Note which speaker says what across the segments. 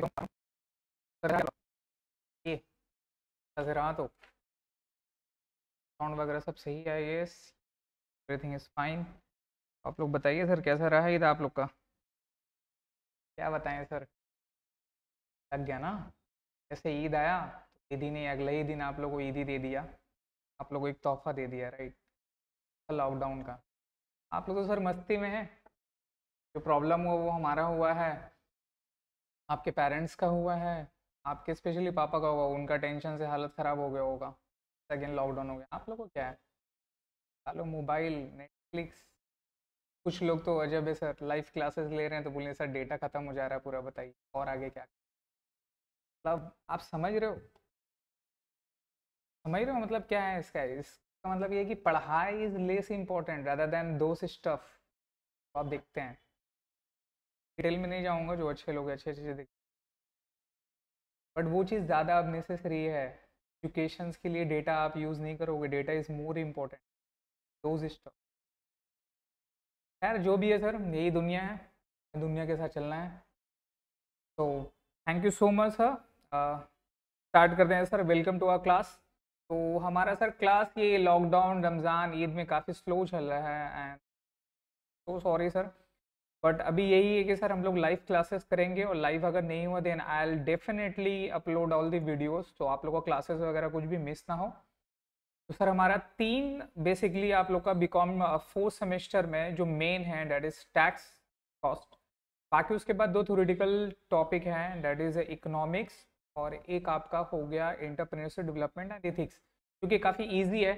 Speaker 1: तो
Speaker 2: साउंड वगैरह सब सही है ये एवरीथिंग इज़ फाइन आप लोग बताइए सर कैसा रहा ईद आप लोग का क्या बताएं सर लग गया ना
Speaker 3: जैसे ईद आया तो ईदी ने अगले ही दिन आप लोगों को ईदी दे दिया आप लोग को एक तोहफा दे दिया राइट लॉकडाउन का आप लोग तो सर मस्ती में हैं जो प्रॉब्लम हुआ वो हमारा हुआ है आपके पेरेंट्स का हुआ है आपके स्पेशली हम्म। पापा का हुआ उनका टेंशन से हालत ख़राब हो गया होगा सेकेंड लॉकडाउन हो गया आप लोगों को क्या है चलो मोबाइल नेटफ्लिक्स कुछ लोग तो अजब है सर लाइव क्लासेस ले रहे हैं तो बोले सर डेटा ख़त्म हो जा रहा है पूरा बताइए और आगे क्या मतलब आप समझ रहे हो समझ रहे हो मतलब क्या है इसका इसका मतलब ये कि पढ़ाई is less important rather than दो स्टफ आप देखते हैं डिटेल में नहीं जाऊँगा जो अच्छे लोग अच्छे अच्छे दिख बट वो चीज़ ज़्यादा अब नेसेसरी है एजुकेशन के लिए डेटा आप यूज़ नहीं करोगे data is more
Speaker 2: important those stock खैर जो भी है सर यही दुनिया है दुनिया के साथ चलना है तो thank you so much sir
Speaker 3: start करते हैं sir welcome to our class तो हमारा सर क्लास ये लॉकडाउन रमज़ान ईद में काफ़ी स्लो चल रहा है एंड तो सॉरी सर बट अभी यही है कि सर हम लोग लाइव क्लासेस करेंगे और लाइव अगर नहीं हुआ then I'll definitely upload all the videos तो आप लोग का क्लासेस वगैरह कुछ भी मिस ना हो तो सर हमारा तीन बेसिकली आप लोग का बीकॉम फोर्थ सेमेस्टर में जो मेन है डेट इज़ टैक्स कॉस्ट बाकी उसके बाद दो थोरिटिकल टॉपिक हैं डेट इज़ इकोनॉमिक्स और एक आपका हो गया इंटरप्रेन्योरशिप डेवलपमेंट एंड एथिक्स क्योंकि काफ़ी ईजी है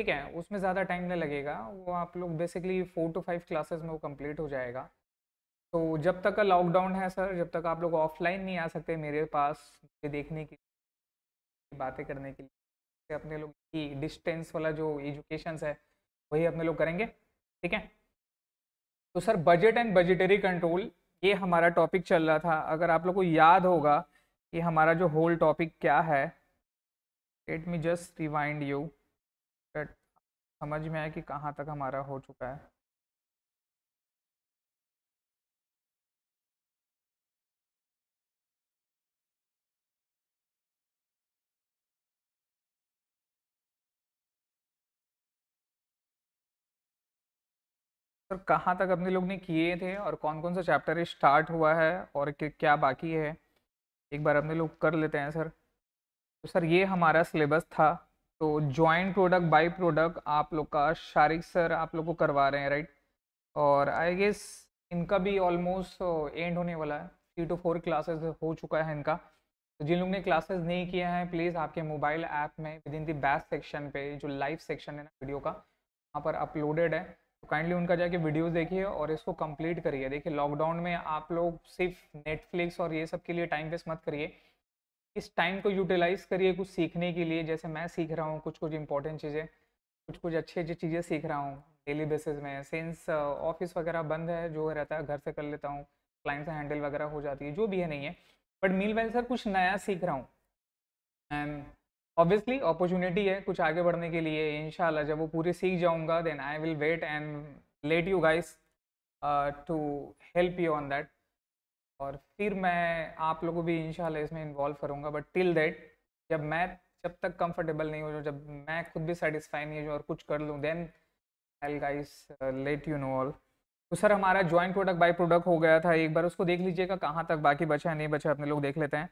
Speaker 3: ठीक है उसमें ज़्यादा टाइम नहीं लगेगा वो आप लोग basically four two five classes में वो कंप्लीट हो जाएगा तो जब तक का लॉकडाउन है सर जब तक आप लोग ऑफलाइन नहीं आ सकते मेरे पास देखने के लिए बातें करने के लिए अपने लोग की डिस्टेंस वाला जो एजुकेशन है वही अपने लोग करेंगे ठीक है तो sir budget and budgetary control ये हमारा टॉपिक चल रहा था अगर आप लोग को याद होगा कि हमारा
Speaker 2: जो होल टॉपिक क्या है let me just rewind you समझ में आया कि कहाँ तक हमारा हो चुका है सर कहाँ तक अपने लोग ने किए थे और कौन कौन सा चैप्टर स्टार्ट हुआ है और क्या बाकी है एक बार अपने लोग
Speaker 3: कर लेते हैं सर तो सर ये हमारा सिलेबस था तो जॉइंट प्रोडक्ट बाई प्रोडक्ट आप लोग का शारिक सर आप लोग को करवा रहे हैं राइट और आई गेस इनका भी ऑलमोस्ट एंड uh, होने वाला है थ्री टू फोर क्लासेस हो चुका है इनका तो जिन लोग ने क्लासेस नहीं किया है प्लीज़ आपके मोबाइल ऐप में within the base section पे जो लाइव सेक्शन है ना वीडियो का वहाँ पर अपलोडेड है तो काइंडली उनका जाके वीडियोज़ देखिए और इसको कंप्लीट करिए देखिए लॉकडाउन में आप लोग सिर्फ नेटफ्लिक्स और ये सब के लिए टाइम वेस्ट मत करिए इस टाइम को यूटिलाइज करिए कुछ सीखने के लिए जैसे मैं सीख रहा हूँ कुछ कुछ इंपॉर्टेंट चीज़ें कुछ कुछ अच्छी अच्छी चीज़ें सीख रहा हूँ डेली बेसिस में सेंस ऑफिस वगैरह बंद है जो रहता है घर से कर लेता हूँ क्लाइंट से हैंडल वगैरह हो जाती है जो भी है नहीं है बट मील वेल सर कुछ नया सीख रहा हूँ एंड ऑब्वियसली अपॉर्चुनिटी है कुछ आगे बढ़ने के लिए इन जब वो पूरी सीख जाऊँगा then I will wait and let you guys to help you on that और फिर मैं आप लोगों को भी इंशाल्लाह इसमें इन्वॉल्व करूँगा बट टिल दैट जब मैं जब तक कंफर्टेबल नहीं हो जाऊँ जब मैं खुद भी सेटिस्फाई नहीं हो और कुछ कर लूँ then I guys let you know all तो सर हमारा जॉइंट प्रोडक्ट बाई प्रोडक्ट हो गया था एक बार उसको देख लीजिएगा कहाँ तक बाकी बचा है नहीं बचा अपने लोग देख लेते हैं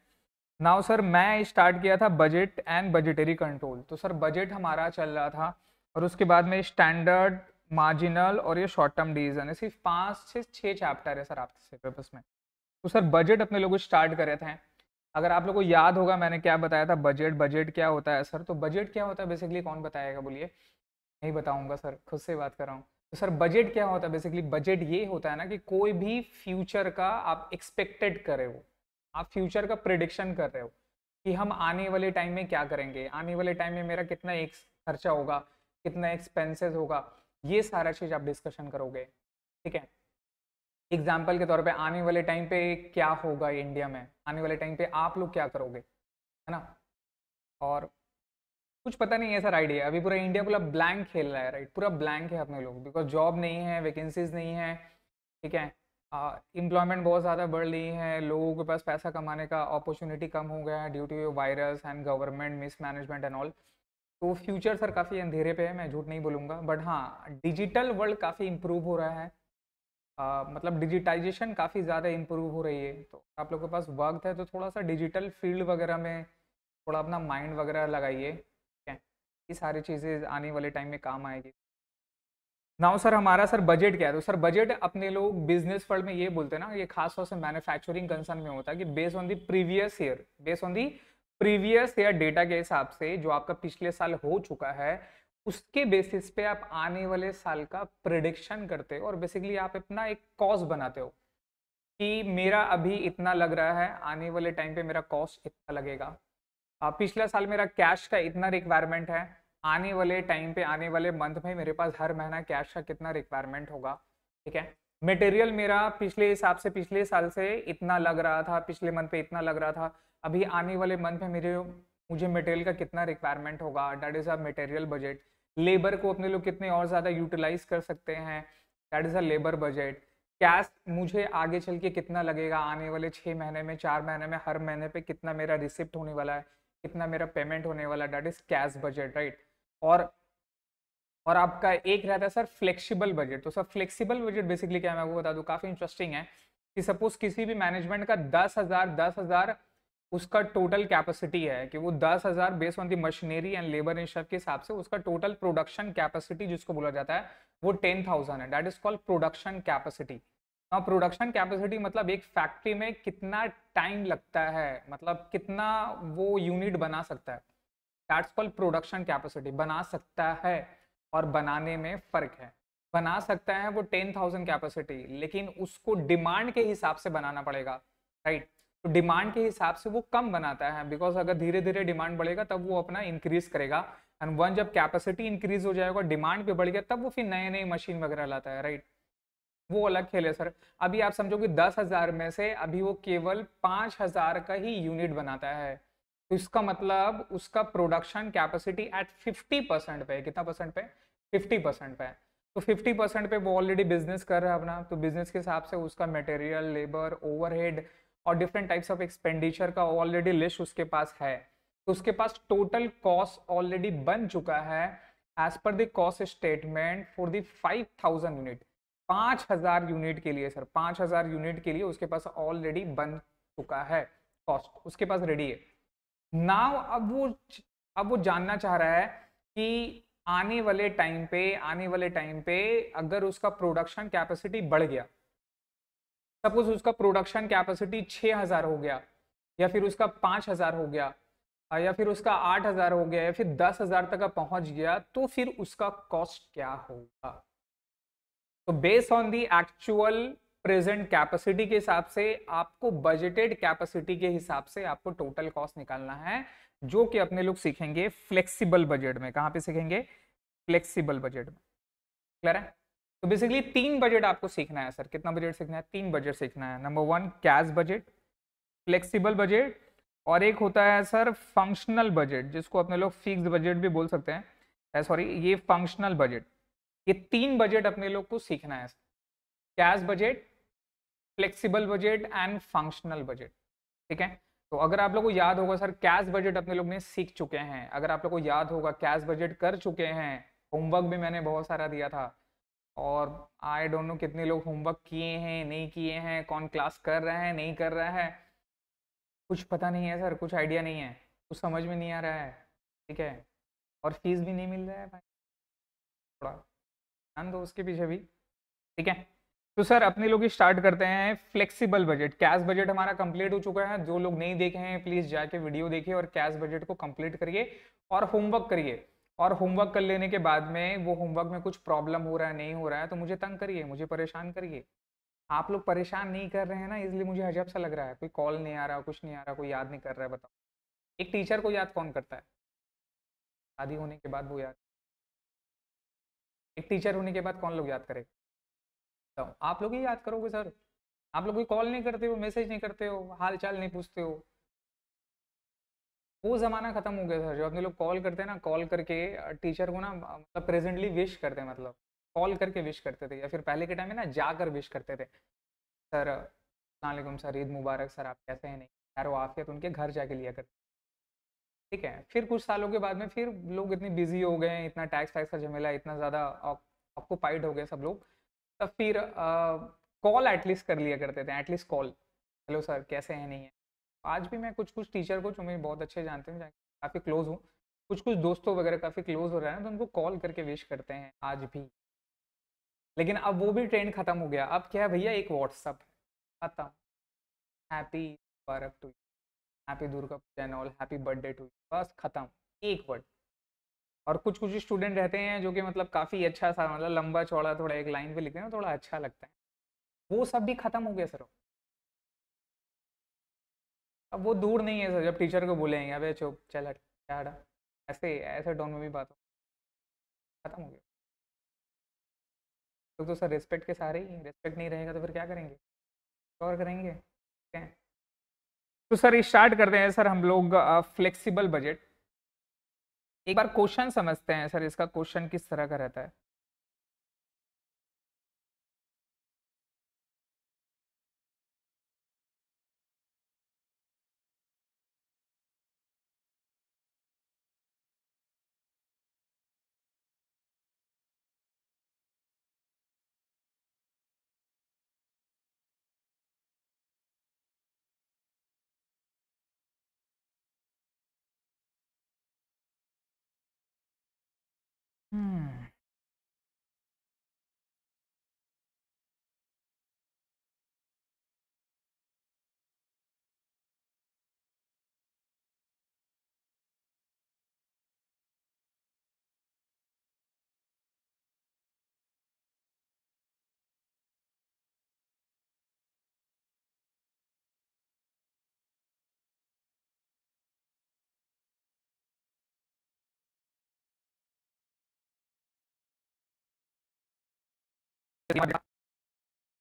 Speaker 3: नाउ सर मैं स्टार्ट किया था बजट एंड बजटरी कंट्रोल तो सर बजट हमारा चल रहा था और उसके बाद में स्टैंडर्ड मार्जिनल और ये शॉर्ट टर्म डिविजन है सिर्फ पाँच से छः चैप्टर है सर आपके सिलेबस में तो सर बजट अपने लोग स्टार्ट करे थे अगर आप लोग को याद होगा मैंने क्या बताया था बजट बजट क्या होता है सर तो बजट क्या होता है बेसिकली कौन बताएगा बोलिए नहीं बताऊंगा सर खुद से बात कर रहा हूँ तो सर बजट क्या होता है बेसिकली बजट ये होता है ना कि कोई भी फ्यूचर का आप एक्सपेक्टेड कर रहे हो आप फ्यूचर का प्रिडिक्शन कर रहे हो कि हम आने वाले टाइम में क्या करेंगे आने वाले टाइम में मेरा कितना एक खर्चा होगा कितना एक्सपेंसेस होगा ये सारा चीज़ आप डिस्कशन करोगे ठीक है एग्जाम्पल के तौर पे आने वाले टाइम पे क्या होगा इंडिया में आने वाले टाइम पे आप लोग क्या करोगे है ना और कुछ पता नहीं ऐसा सर आइडिया अभी पूरा इंडिया पूरा ब्लैंक खेल रहा है राइट पूरा ब्लैंक है अपने लोग बिकॉज जॉब नहीं है वैकेंसीज नहीं है ठीक है इम्प्लॉयमेंट बहुत ज़्यादा बढ़ रही है लोगों के पास पैसा कमाने का अपॉर्चुनिटी कम हो गया है due to virus and government mismanagement and all तो फ्यूचर सर काफ़ी अंधेरे पे है मैं झूठ नहीं बोलूँगा बट हाँ डिजिटल वर्ल्ड काफ़ी इम्प्रूव हो रहा है आ, मतलब डिजिटाइजेशन काफ़ी ज़्यादा इम्प्रूव हो रही है तो आप लोग के पास वक्त है तो थोड़ा सा डिजिटल फील्ड वगैरह में थोड़ा अपना माइंड वगैरह लगाइए ये सारी चीज़ें आने वाले टाइम में काम आएगी नाउ सर हमारा सर बजट क्या है तो सर बजट अपने लोग बिजनेस फर्ड में ये बोलते हैं ना ये खास तौर से मैन्युफैक्चरिंग कंसर्न में होता है कि based on the previous year based on the previous year data के हिसाब से जो आपका पिछले साल हो चुका है उसके बेसिस पे आप आने वाले साल का प्रिडिक्शन करते हो और बेसिकली आप अपना एक कॉज बनाते हो कि मेरा अभी इतना लग रहा है आने वाले टाइम पे मेरा कॉस्ट इतना लगेगा पिछला साल मेरा कैश का इतना रिक्वायरमेंट है आने वाले टाइम पे आने वाले मंथ में मेरे पास हर महीना कैश का कितना रिक्वायरमेंट होगा ठीक है मटेरियल मेरा पिछले हिसाब से पिछले साल से इतना लग रहा था पिछले मंथ पे इतना लग रहा था अभी आने वाले मंथ में मेरे मुझे मटेरियल का कितना रिक्वायरमेंट होगा that is a material budget labour को अपने लोग कितने और ज़्यादा यूटिलाइज कर सकते हैं that is a labour budget cash मुझे आगे चल के कितना लगेगा आने वाले छः महीने में चार महीने में हर महीने पे कितना मेरा रिसिप्ट होने वाला है कितना मेरा पेमेंट होने वाला है that is cash budget right और और आपका एक रहता है सर फ्लेक्सिबल बजट तो सर फ्लेक्सिबल बजट बेसिकली क्या मैं आपको बता दूँ काफ़ी इंटरेस्टिंग है कि सपोज किसी भी मैनेजमेंट का दस हज़ार दस हज़ार उसका टोटल कैपेसिटी है कि वो दस हज़ार base on the machinery and labour इन के हिसाब से उसका टोटल प्रोडक्शन कैपेसिटी जिसको बोला जाता है वो टेन थाउजेंड है that is called production capacity हाँ प्रोडक्शन कैपेसिटी मतलब एक फैक्ट्री में कितना टाइम लगता है मतलब कितना वो यूनिट बना सकता है इज कॉल्ड प्रोडक्शन कैपेसिटी बना सकता है और बनाने में फ़र्क है बना सकता है वो टेन थाउजेंड कैपेसिटी लेकिन उसको डिमांड के हिसाब से बनाना पड़ेगा राइट right? डिमांड के हिसाब से वो कम बनाता है बिकॉज अगर धीरे धीरे डिमांड बढ़ेगा तब वो अपना इंक्रीज करेगा एंड वन जब कैपेसिटी इंक्रीज हो जाएगा डिमांड पे बढ़ गया तब वो फिर नए नए मशीन वगैरह लाता है राइट वो अलग खेल है सर अभी आप समझो कि दस हजार में से अभी वो केवल पांच हजार का ही यूनिट बनाता है तो इसका मतलब उसका production capacity at fifty percent पे कितना परसेंट पे फिफ्टी परसेंट पे तो फिफ्टी परसेंट पे वो ऑलरेडी बिजनेस कर रहा है अपना तो बिजनेस के हिसाब से उसका मटेरियल लेबर ओवरहेड और डिफरेंट टाइप्स ऑफ एक्सपेंडिचर का ऑलरेडी लिस्ट उसके पास है तो उसके पास टोटल कॉस्ट ऑलरेडी बन चुका है as per the cost statement for five thousand unit पांच हजार यूनिट के लिए सर पांच हजार यूनिट के लिए उसके पास ऑलरेडी बन चुका है कॉस्ट उसके पास रेडी है नाव अब वो अब वो जानना चाह रहा है कि आने वाले टाइम पे आने वाले टाइम पे अगर उसका प्रोडक्शन कैपेसिटी बढ़ गया सपोज उसका प्रोडक्शन कैपेसिटी 6000 हो गया या फिर उसका 5000 हो गया या फिर उसका 8000 हो गया या फिर 10000 तक पहुंच गया तो फिर उसका कॉस्ट क्या होगा तो base on the actual present capacity के हिसाब से आपको बजटेड कैपेसिटी के हिसाब से आपको टोटल कॉस्ट निकालना है जो कि अपने लोग सीखेंगे फ्लेक्सिबल बजट में कहाँ पे सीखेंगे फ्लेक्सिबल बजट में क्लियर है तो बेसिकली तीन बजट आपको सीखना है सर कितना बजट सीखना है तीन बजट सीखना है number one cash budget flexible budget और एक होता है सर फंक्शनल बजट जिसको अपने लोग फिक्स बजट भी बोल सकते हैं सॉरी eh, ये फंक्शनल बजट ये तीन बजट अपने लोग को सीखना है cash budget flexible budget and functional budget ठीक है तो अगर आप लोग को याद होगा सर कैश बजट अपने लोग ने सीख चुके हैं अगर आप लोग को याद होगा कैश बजट कर चुके हैं होमवर्क भी मैंने बहुत सारा दिया था और आई डोंट नो कितने लोग होमवर्क किए हैं नहीं किए हैं कौन क्लास कर रहा है नहीं कर रहा है कुछ पता नहीं है सर कुछ आइडिया नहीं है कुछ समझ में नहीं आ रहा है ठीक है और फीस भी नहीं मिल रहा है भाई थोड़ा ध्यान दो उसके पीछे भी ठीक है तो सर अपने लोग स्टार्ट करते हैं फ्लेक्सिबल बजट कैश बजट हमारा कंप्लीट हो चुका है जो लोग नहीं देखे हैं प्लीज जाके वीडियो देखिए और कैश बजट को कंप्लीट करिए और होमवर्क करिए और होमवर्क कर लेने के बाद में वो होमवर्क में कुछ प्रॉब्लम हो रहा है नहीं हो रहा है तो मुझे तंग करिए मुझे परेशान करिए आप लोग परेशान नहीं कर रहे हैं ना इसलिए मुझे अजब सा लग रहा है कोई कॉल नहीं आ रहा कुछ नहीं आ रहा कोई याद नहीं कर रहा है बताओ
Speaker 2: एक टीचर को याद कौन करता है शादी होने के बाद वो याद एक टीचर होने के बाद कौन लोग याद करेगा तो आप लोग ही याद करोगे सर
Speaker 3: आप लोग कोई कॉल नहीं करते हो मैसेज नहीं करते हो हाल चाल नहीं पूछते हो वो ज़माना ख़त्म हो गया था जो अपने लोग कॉल करते हैं ना कॉल करके टीचर को ना मतलब प्रेजेंटली विश करते हैं मतलब कॉल करके विश करते थे या फिर पहले के टाइम में ना जाकर विश करते थे सर अलैक्म सर ईद मुबारक सर आप कैसे हैं नहीं यार वो आफियत उनके घर जाके लिया करते ठीक है फिर कुछ सालों के बाद में फिर लोग इतने बिजी हो गए इतना टैक्स टैक्स का झमेला इतना ज़्यादा ऑक्यूपाइड हो गए सब लोग तब फिर कॉल एटलीस्ट कर लिया करते थे एटलीस्ट कॉल हेलो सर कैसे हैं नहीं है आज भी मैं कुछ कुछ टीचर को जो मेरे बहुत अच्छे जानते हैं काफ़ी क्लोज हूँ कुछ कुछ दोस्तों वगैरह काफ़ी क्लोज हो रहे हैं तो उनको कॉल करके विश
Speaker 2: करते हैं आज भी लेकिन अब वो भी ट्रेंड ख़त्म हो गया अब क्या है भैया एक व्हाट्सअप खत्म हैप्पी बर्फ to happy Durga Puja and
Speaker 3: all happy birthday to बस खत्म एक वर्ड और कुछ कुछ स्टूडेंट रहते हैं जो कि मतलब काफ़ी अच्छा सा मतलब लंबा चौड़ा थोड़ा एक लाइन पे लिखते हैं थोड़ा अच्छा लगता है वो सब भी
Speaker 2: खत्म हो गया सर अब वो दूर नहीं है सर जब टीचर को बोलेंगे अबे चुप चल हट क्या हटा ऐसे ऐसे टोन में भी बात हो खत्म हो गया तो, तो सर रिस्पेक्ट के सारे ही रिस्पेक्ट नहीं रहेगा तो फिर क्या करेंगे और करेंगे क्या तो सर स्टार्ट करते हैं सर हम लोग फ्लेक्सिबल बजट एक बार क्वेश्चन समझते हैं सर इसका क्वेश्चन किस तरह का रहता है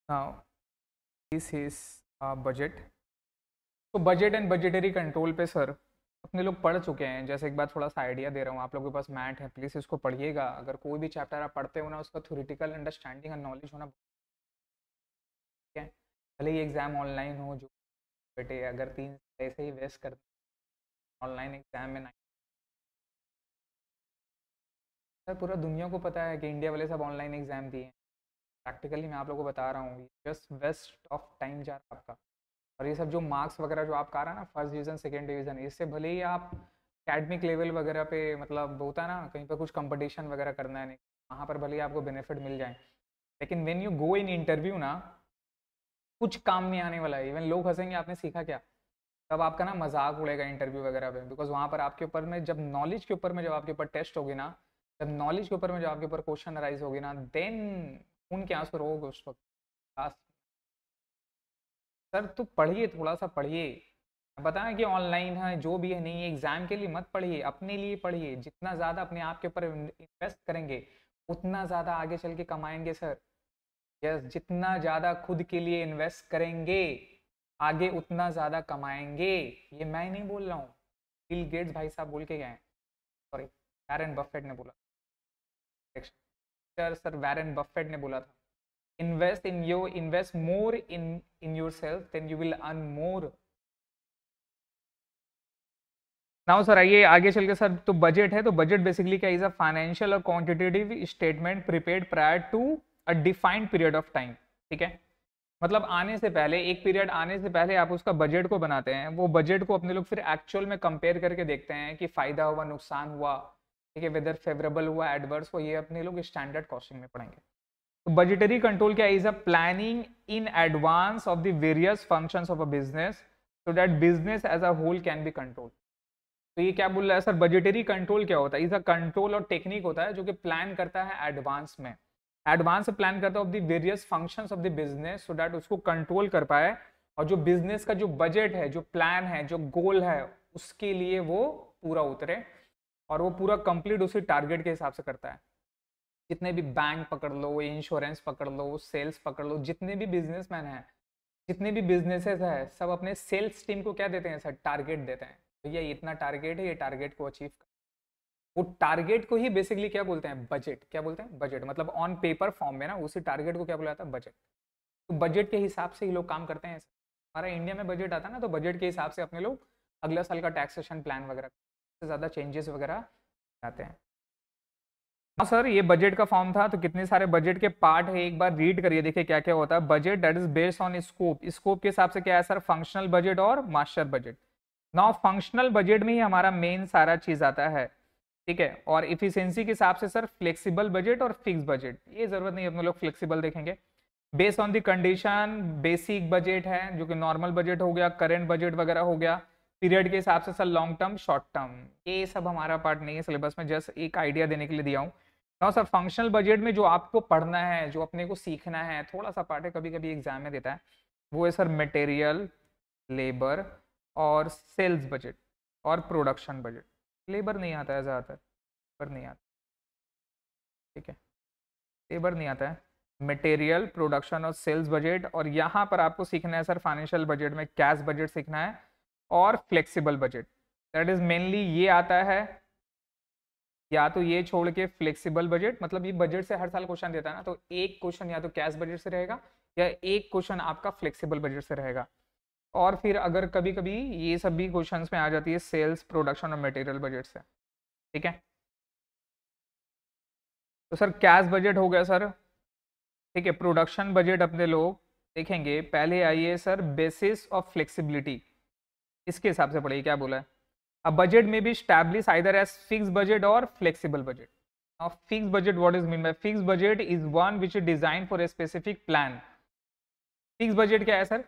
Speaker 1: now this is budget तो बजट एंड बजटरी कंट्रोल पे सर
Speaker 3: अपने लोग पढ़ चुके हैं जैसे एक बार थोड़ा सा आइडिया दे रहा हूँ आप लोगों के पास मैट है प्लीज़ इसको पढ़िएगा अगर कोई भी चैप्टर आप पढ़ते हो ना उसका थ्योरेटिकल अंडरस्टैंडिंग और नॉलेज होना
Speaker 1: ठीक है
Speaker 2: भले ही एग्ज़ाम ऑनलाइन हो जो बेटे अगर तीन ऐसे ही वेस्ट कर ऑनलाइन एग्ज़ाम में सर पूरा दुनिया को पता है कि इंडिया वाले सब ऑनलाइन एग्ज़ाम दिए हैं प्रैक्टिकली मैं आप लोगों को बता रहा हूँ जस्ट वेस्ट
Speaker 3: ऑफ टाइम जा रहा है आपका और ये सब जो मार्क्स वगैरह जो आपका आ रहा है ना फर्स्ट डिवीज़न सेकेंड डिवीज़न इससे भले ही आप अकेडमिक लेवल वगैरह पे मतलब होता है ना कहीं पर कुछ कंपटीशन वगैरह करना है नहीं वहाँ पर भले ही आपको बेनिफिट मिल जाए लेकिन when you go in interview ना कुछ काम नहीं आने वाला है इवन लोग हंसेंगे आपने सीखा क्या तब आपका ना मजाक उड़ेगा इंटरव्यू वगैरह पे बिकॉज वहाँ पर आपके ऊपर में जब नॉलेज के ऊपर में जब आपके ऊपर टेस्ट होगी ना जब नॉलेज के ऊपर में जब आपके ऊपर क्वेश्चन अराइज होगी ना देन उनके आंसू रोग उस वक्त सर तो पढ़िए थोड़ा सा पढ़िए बताएं कि ऑनलाइन है जो भी है नहीं एग्ज़ाम के लिए मत पढ़िए अपने लिए पढ़िए जितना ज़्यादा अपने आप के ऊपर इन्वेस्ट करेंगे उतना ज़्यादा आगे चल के कमाएंगे सर यस जितना ज़्यादा खुद के लिए इन्वेस्ट करेंगे आगे उतना ज़्यादा कमाएंगे ये मैं नहीं बोल रहा हूँ बिल गेट्स भाई साहब बोल के गए सॉरी एरन बफेट ने बोला सर वैरन बफेट ने बोला था invest in you invest more in in yourself then you will earn more now sir आइए आगे चल के सर तो बजट है तो बजट बेसिकली क्या इज अ फाइनेंशियल और quantitative statement prepared prior to a defined period of time ठीक है मतलब आने से पहले एक पीरियड आने से पहले आप उसका बजट को बनाते हैं वो बजट को अपने लोग फिर एक्चुअल में कंपेयर करके देखते हैं कि फ़ायदा हुआ नुकसान हुआ ठीक है वेदर फेवरेबल हुआ एडवर्स हुआ ये अपने लोग स्टैंडर्ड कॉस्टिंग में पढ़ेंगे तो बजटरी कंट्रोल क्या is a planning in advance of the various function of a business so that business as a whole can be control तो ये क्या बोल रहा है सर बजटरी कंट्रोल क्या होता है इज अ कंट्रोल और टेक्निक होता है जो कि प्लान करता है एडवांस में एडवांस प्लान करता है of the various function of the business so that उसको कंट्रोल कर पाए और जो बिजनेस का जो बजट है जो प्लान है जो गोल है उसके लिए वो पूरा उतरे और वो पूरा कंप्लीट उसी टारगेट के हिसाब से करता है जितने भी बैंक पकड़ लो इंश्योरेंस पकड़ लो सेल्स पकड़ लो जितने भी बिजनेसमैन हैं जितने भी बिजनेसेस हैं सब अपने सेल्स टीम को क्या देते हैं सर टारगेट देते हैं भैया तो इतना टारगेट है ये टारगेट को अचीव कर वो टारगेट को ही बेसिकली क्या बोलते हैं बजट क्या बोलते हैं बजट मतलब ऑन पेपर फॉर्म में ना उसी टारगेट को क्या बोला जाता है बजट तो बजट के हिसाब से ही लोग काम करते हैं हमारा इंडिया में बजट आता है ना तो बजट के हिसाब से अपने लोग अगला साल का टैक्सेशन प्लान वगैरह से ज़्यादा चेंजेस वगैरह आते हैं हाँ सर ये बजट का फॉर्म था तो कितने सारे बजट के पार्ट है एक बार रीड करिए देखिए क्या क्या होता है budget that is based on scope scope के हिसाब से क्या है सर फंक्शनल बजट और master budget now functional budget में ही हमारा मेन सारा चीज आता है ठीक है और इफिशियंसी के हिसाब से सर फ्लेक्सिबल बजट और फिक्स बजट ये जरूरत नहीं अपने लोग फ्लेक्सिबल देखेंगे based on the condition basic budget है जो कि नॉर्मल बजट हो गया करेंट बजट वगैरह हो गया पीरियड के हिसाब से sir long term short term ये सब हमारा पार्ट नहीं है सिलेबस में जस्ट एक आइडिया देने के लिए दिया हूँ ना सर फंक्शनल बजट में जो आपको पढ़ना है जो अपने को सीखना है थोड़ा सा पार्ट है कभी कभी एग्जाम में देता है वो है सर मटेरियल लेबर और सेल्स बजट और प्रोडक्शन बजट लेबर नहीं आता है ज़्यादातर लेबर नहीं आता ठीक है लेबर नहीं आता है मटेरियल प्रोडक्शन और सेल्स बजट और यहाँ पर आपको सीखना है सर फाइनेंशियल बजट में कैश बजट सीखना है और flexible budget that is mainly ये आता है या तो ये छोड़ के फ्लेक्सिबल बजट मतलब ये बजट से हर साल क्वेश्चन देता है ना तो एक क्वेश्चन या तो कैश बजट से रहेगा या एक क्वेश्चन आपका फ्लेक्सिबल बजट से रहेगा और फिर अगर कभी कभी ये सब भी क्वेश्चन में आ जाती है सेल्स प्रोडक्शन और मटेरियल बजट से ठीक है तो सर कैश बजट हो गया सर ठीक है प्रोडक्शन बजट अपने लोग देखेंगे पहले आइए सर बेसिस ऑफ फ्लेक्सिबिलिटी इसके हिसाब से पढ़िए क्या बोला है अ बजट में भी establish either as fix budget और flexible budget now fixed budget what is mean by fixed budget is one which is designed for a specific plan fixed budget क्या है सर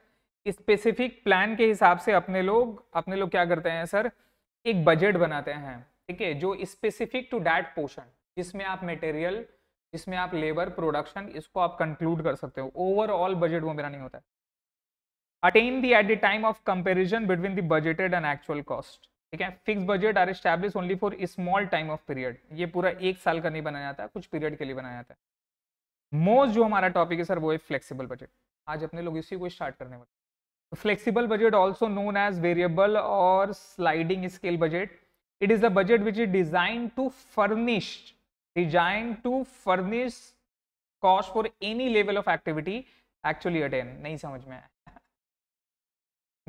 Speaker 3: स्पेसिफिक प्लान के हिसाब से अपने लोग अपने लोग क्या करते हैं सर एक बजट बनाते हैं ठीक है जो स्पेसिफिक टू डैट पोर्शन जिसमें आप मटेरियल जिसमें आप लेबर प्रोडक्शन इसको आप कंक्लूड कर सकते हो ओवरऑल बजट वो मेरा नहीं होता attain the at the time of comparison between the budgeted and actual cost ठीक है fix budget are establish only for small time of period ये पूरा एक साल का नहीं बनाया जाता कुछ पीरियड के लिए बनाया जाता है मोस्ट जो हमारा टॉपिक है सर वो है फ्लेक्सिबल बजट आज अपने लोग इसी को स्टार्ट करने वाले flexible budget also known as variable और sliding scale budget it is the budget which is design to furnish design to furnish cost for any level of activity actually attain नहीं समझ में आया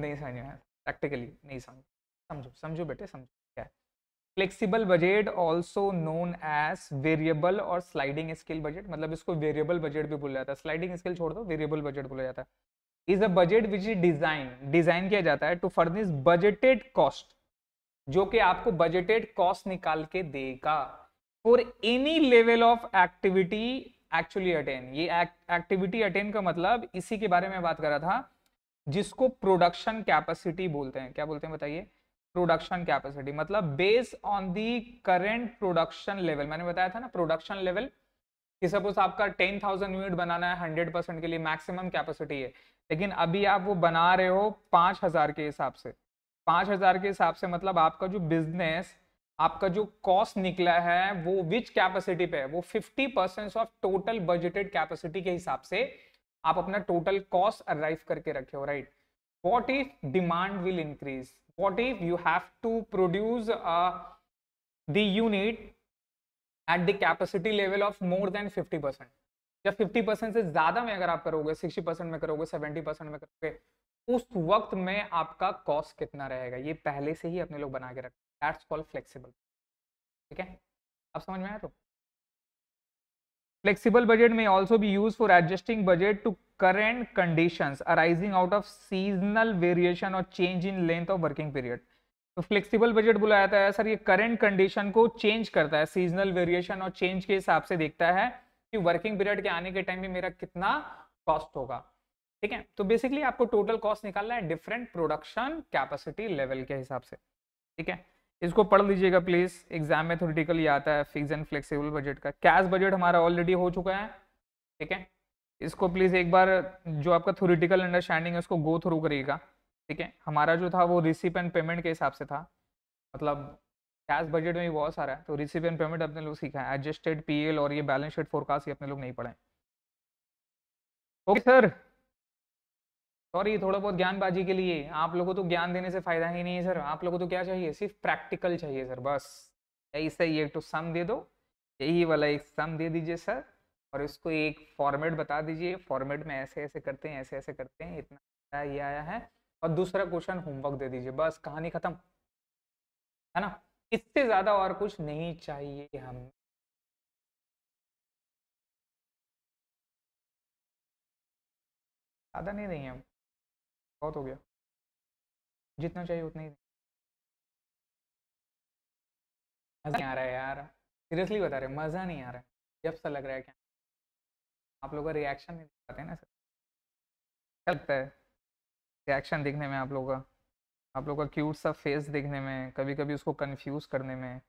Speaker 3: नहीं समझ में प्रैक्टिकली नहीं समझ समझो समझो बेटे समझो क्या है flexible budget also known as variable और स्लाइडिंग स्केल बजट मतलब इसको वेरिएबल बजट भी बोला जाता है स्लाइडिंग स्केल छोड़ दो वेरिएबल बजट बोला जाता है is a budget which is design design किया जाता है टू फर्निश बजटेड कॉस्ट जो कि आपको बजटेड कॉस्ट निकाल के देगा for any level of activity actually attain ये एक्टिविटी अटेन का मतलब इसी के बारे में बात कर रहा था जिसको प्रोडक्शन कैपेसिटी बोलते हैं क्या बोलते हैं बताइए प्रोडक्शन कैपेसिटी मतलब base on the current production level मैंने बताया था ना प्रोडक्शन लेवल कि सपोज आपका टेन थाउजेंड यूनिट बनाना है हंड्रेड परसेंट के लिए मैक्सिमम कैपेसिटी है लेकिन अभी आप वो बना रहे हो पांच हज़ार के हिसाब से पांच हज़ार के हिसाब से मतलब आपका जो बिजनेस आपका जो कॉस्ट निकला है वो विच कैपेसिटी पे है वो fifty percent of total budgeted capacity के हिसाब से आप अपना टोटल कॉस्ट अराइव करके रखे हो right what if demand will increase what if you have to produce the unit at the capacity level of more than fifty percent या fifty percent से ज़्यादा में अगर आप करोगे सिक्सटी परसेंट में करोगे सेवेंटी परसेंट में करोगे उस वक्त में आपका कॉस्ट कितना रहेगा ये पहले से ही अपने लोग बना के रखें दैट्स
Speaker 2: कॉल फ्लेक्सीबल ठीक है आप समझ में आया तो
Speaker 3: Flexible budget may also be used for adjusting budget to current conditions arising out of seasonal variation or change in length of working period. तो फ्लेक्सिबल बजट बुलाया जाता है सर ये करेंट कंडीशन को चेंज करता है सीजनल वेरिएशन और change के हिसाब से देखता है कि वर्किंग पीरियड के आने के टाइम में मेरा कितना कॉस्ट होगा ठीक है तो बेसिकली आपको टोटल कॉस्ट निकालना है डिफरेंट प्रोडक्शन कैपेसिटी लेवल के हिसाब से ठीक है इसको पढ़ लीजिएगा प्लीज एग्जाम में थोरिटिकल ये आता है फिक्स एंड फ्लेक्सिबल बजट का कैश बजट हमारा ऑलरेडी हो चुका है ठीक है इसको प्लीज एक बार जो आपका थोरिटिकल अंडरस्टैंडिंग है उसको गो थ्रू करिएगा ठीक है हमारा जो था वो रिसिप एंड पेमेंट के हिसाब से था मतलब कैश बजट में भी बहुत सारा है तो रिसिप एंड पेमेंट अपने लोग सीखा है एडजस्टेड पी और ये बैलेंस शीट फोरकास्ट ये अपने लोग नहीं पढ़े ओके सर सॉरी थोड़ा बहुत ज्ञानबाजी के लिए आप लोगों तो ज्ञान देने से फायदा ही नहीं है सर आप लोगों को तो क्या चाहिए सिर्फ प्रैक्टिकल चाहिए सर बस यही सही एक तो सम दे दो यही वाला एक सम दे दीजिए सर और इसको एक फॉर्मेट बता दीजिए फॉर्मेट में ऐसे ऐसे करते हैं ऐसे ऐसे करते हैं इतना ये आया है और दूसरा क्वेश्चन होमवर्क दे दीजिए बस कहानी खत्म
Speaker 1: है ना इससे ज़्यादा और कुछ नहीं चाहिए हम ज़्यादा नहीं नहीं हम बहुत हो गया जितना चाहिए उतना ही
Speaker 2: मज़ा नहीं आ रहा है यार सीरियसली बता रहे मज़ा नहीं आ रहा है जब सा लग रहा है क्या आप लोग का रिएक्शन नहीं पाते ना सर क्या लगता है रिएक्शन दिखने में आप लोगों का आप लोगों का क्यूट सा फेस दिखने में कभी
Speaker 3: कभी उसको कंफ्यूज करने में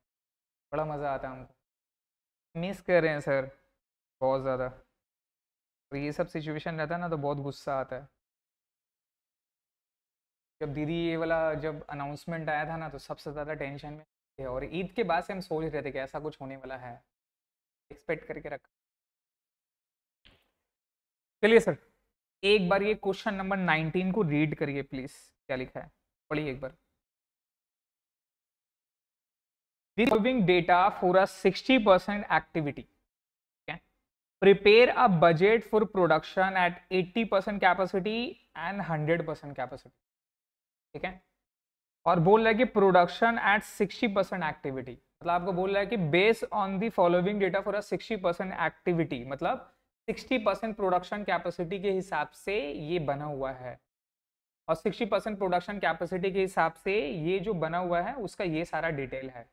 Speaker 3: बड़ा मज़ा आता है हमको मिस कर रहे हैं सर बहुत ज़्यादा और ये सब सिचुएशन रहता है ना तो बहुत गुस्सा आता है जब दीदी ये वाला जब अनाउंसमेंट आया था ना तो सबसे ज़्यादा टेंशन में थे और ईद के बाद से हम सोच रहे थे कि ऐसा कुछ होने वाला है एक्सपेक्ट करके
Speaker 2: रखा चलिए सर एक बार ये क्वेश्चन नंबर नाइनटीन को रीड करिए प्लीज क्या लिखा है पढ़िए एक बार solving data for a 60% activity
Speaker 3: okay prepare a budget for production at 80% capacity and 100% capacity ठीक है और बोल रहा है कि प्रोडक्शन एट 60 परसेंट एक्टिविटी मतलब आपको बोल रहा है कि base on the following data for sixty percent activity मतलब 60 परसेंट प्रोडक्शन कैपेसिटी के हिसाब से ये बना हुआ है और 60 परसेंट प्रोडक्शन कैपेसिटी के हिसाब से ये जो बना हुआ है उसका ये सारा डिटेल है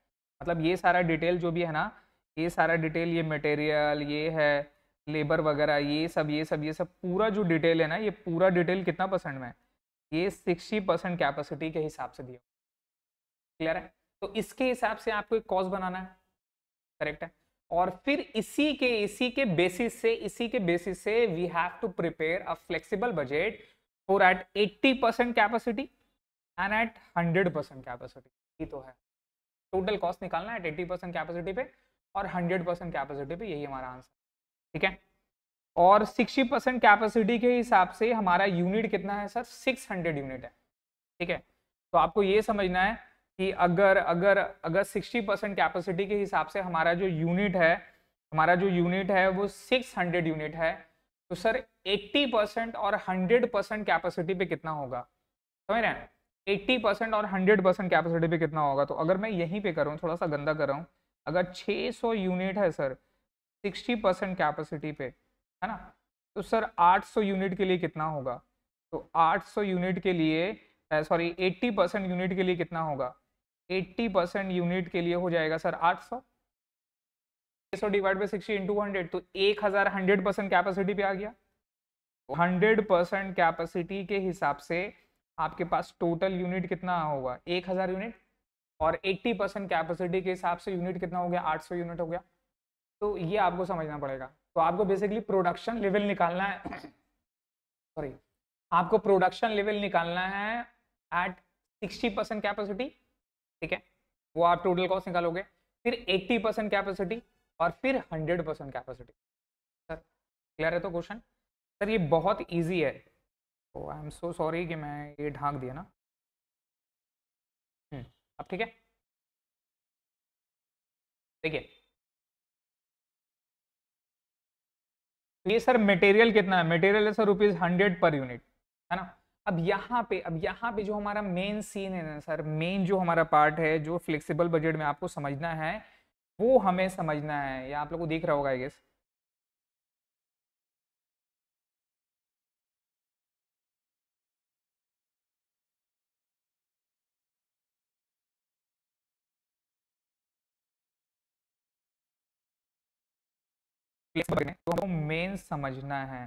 Speaker 3: मतलब ये सारा डिटेल जो भी है ना ये सारा डिटेल ये मटेरियल ये है लेबर वगैरह ये सब ये सब ये सब पूरा जो डिटेल है ना ये पूरा डिटेल कितना परसेंट में है ये 60 परसेंट कैपेसिटी के हिसाब से दिया क्लियर है तो इसके हिसाब से आपको एक कॉस्ट बनाना है करेक्ट है और फिर इसी के इसी के बेसिस से इसी के बेसिस से we have to prepare a flexible budget for at 80 percent capacity and at 100 percent capacity ये तो है टोटल कॉस्ट निकालना है एट एट्टी परसेंट कैपेसिटी पे और हंड्रेड परसेंट कैपेसिटी पे यही हमारा आंसर ठीक है और 60 परसेंट कैपेसिटी के हिसाब से हमारा यूनिट कितना है सर 600 यूनिट है ठीक है तो आपको ये समझना है कि अगर अगर अगर 60 परसेंट कैपेसिटी के हिसाब से हमारा जो यूनिट है हमारा जो यूनिट है वो 600 यूनिट है तो सर 80 परसेंट और 100 परसेंट कैपेसिटी पे कितना होगा समझ रहे हैं एट्टी परसेंट और हंड्रेड परसेंट कैपेसिटी पर कितना होगा तो अगर मैं यहीं पर करूँ थोड़ा सा गंदा कर रहा हूँ अगर छः यूनिट है सर सिक्सटी परसेंट कैपेसिटी पे है ना तो सर 800 यूनिट के लिए कितना होगा तो 800 यूनिट के लिए सॉरी 80 परसेंट यूनिट के लिए कितना होगा 80 परसेंट यूनिट के लिए हो जाएगा सर 800 सौ सौ divide by sixty into hundred तो एक हज़ार हंड्रेड परसेंट कैपेसिटी पे आ गया तो हंड्रेड परसेंट कैपेसिटी के हिसाब से आपके पास टोटल यूनिट कितना होगा एक हज़ार यूनिट और 80 परसेंट कैपेसिटी के हिसाब से यूनिट कितना हो गया 800 यूनिट हो गया तो ये आपको समझना पड़ेगा तो आपको बेसिकली प्रोडक्शन लेवल निकालना है
Speaker 2: सॉरी
Speaker 3: आपको प्रोडक्शन लेवल निकालना है एट 60 परसेंट कैपेसिटी ठीक है वो आप टोटल कॉस्ट निकालोगे फिर 80 परसेंट कैपेसिटी और फिर 100 परसेंट कैपेसिटी
Speaker 2: सर क्लियर है तो क्वेश्चन सर ये बहुत ईजी है तो आई एम सो सॉरी कि मैं ये ढांक दिया ना हम्म, अब ठीक है
Speaker 1: देखिए ये सर मटेरियल कितना है मटेरियल है sir rupees hundred per unit है
Speaker 3: ना अब यहाँ पे अब यहाँ पे जो हमारा मेन सीन है ना सर मेन जो हमारा पार्ट है जो
Speaker 2: फ्लेक्सिबल बजट में आपको समझना है वो हमें समझना है या आप लोग को दिख रहा होगा आई गेस में तो हमको मेन समझना है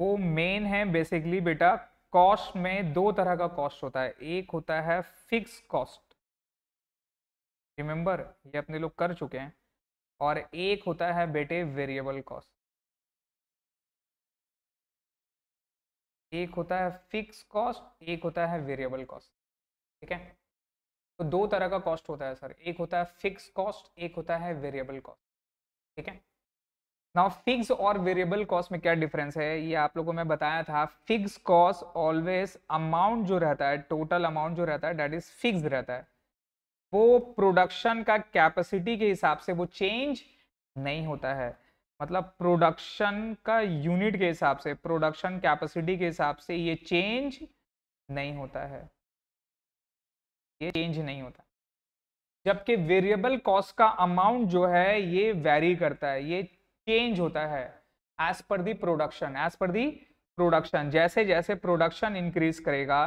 Speaker 2: वो मेन है बेसिकली बेटा कॉस्ट में
Speaker 3: दो तरह का कॉस्ट होता है एक होता है फिक्स कॉस्ट रिमेंबर
Speaker 2: ये अपने लोग कर चुके हैं और एक होता है बेटे वेरिएबल कॉस्ट एक होता है फिक्स कॉस्ट एक होता है वेरिएबल कॉस्ट ठीक है तो दो तरह का कॉस्ट होता है सर एक होता
Speaker 3: है फिक्स कॉस्ट एक होता है वेरिएबल कॉस्ट ठीक है नाउ फिक्स और वेरिएबल कॉस्ट में क्या डिफरेंस है ये आप लोगों को मैं बताया था फिक्स कॉस्ट ऑलवेज अमाउंट जो रहता है टोटल अमाउंट जो रहता है डेट इज फिक्स रहता है वो प्रोडक्शन का कैपेसिटी के हिसाब से वो चेंज नहीं होता है मतलब प्रोडक्शन का यूनिट के हिसाब से प्रोडक्शन कैपेसिटी के हिसाब से ये चेंज नहीं होता है ये चेंज नहीं होता जबकि वेरिएबल कॉस्ट का अमाउंट जो है ये वेरी करता है ये चेंज होता है एज पर the production as per the production जैसे जैसे प्रोडक्शन इंक्रीज करेगा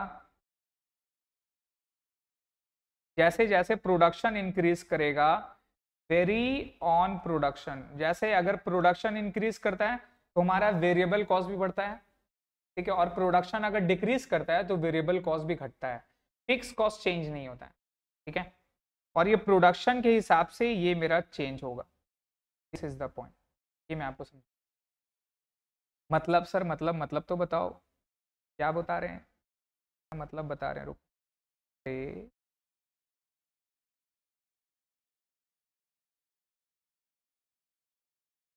Speaker 3: जैसे जैसे प्रोडक्शन इंक्रीज करेगा वेरी ऑन प्रोडक्शन जैसे अगर प्रोडक्शन इंक्रीज करता है तो हमारा वेरिएबल कॉस्ट भी बढ़ता है ठीक है और प्रोडक्शन अगर डिक्रीज करता है तो वेरिएबल कॉस्ट भी घटता है फिक्स कॉस्ट चेंज नहीं होता है ठीक है और ये प्रोडक्शन
Speaker 2: के हिसाब से ये मेरा चेंज होगा दिस इज द पॉइंट ये मैं आपको समझ मतलब सर मतलब मतलब तो बताओ क्या बता रहे हैं
Speaker 1: क्या मतलब बता रहे हैं रुक ए,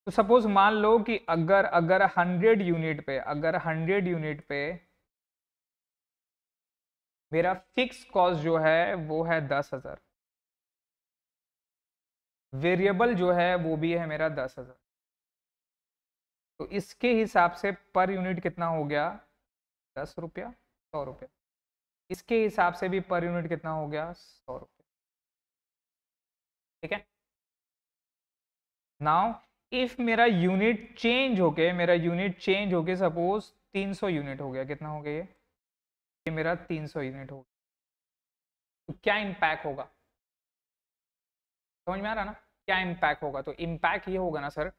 Speaker 2: तो सपोज मान लो कि अगर अगर 100 यूनिट पे अगर 100 यूनिट पे मेरा फिक्स कॉस्ट जो है वो है दस हज़ार वेरिएबल जो है वो भी है मेरा दस हज़ार
Speaker 3: तो इसके हिसाब से पर यूनिट कितना हो गया दस रुपया सौ रुपया
Speaker 2: इसके हिसाब से भी पर यूनिट कितना हो गया सौ रुपया ठीक है नाउ इफ मेरा यूनिट चेंज
Speaker 3: होके मेरा यूनिट चेंज होके सपोज तीन सौ यूनिट हो गया कितना हो गया ये ये मेरा 300 यूनिट होगा तो क्या इम्पैक्ट होगा समझ में आ रहा ना क्या इम्पैक्ट होगा तो इम्पैक्ट ये होगा ना सर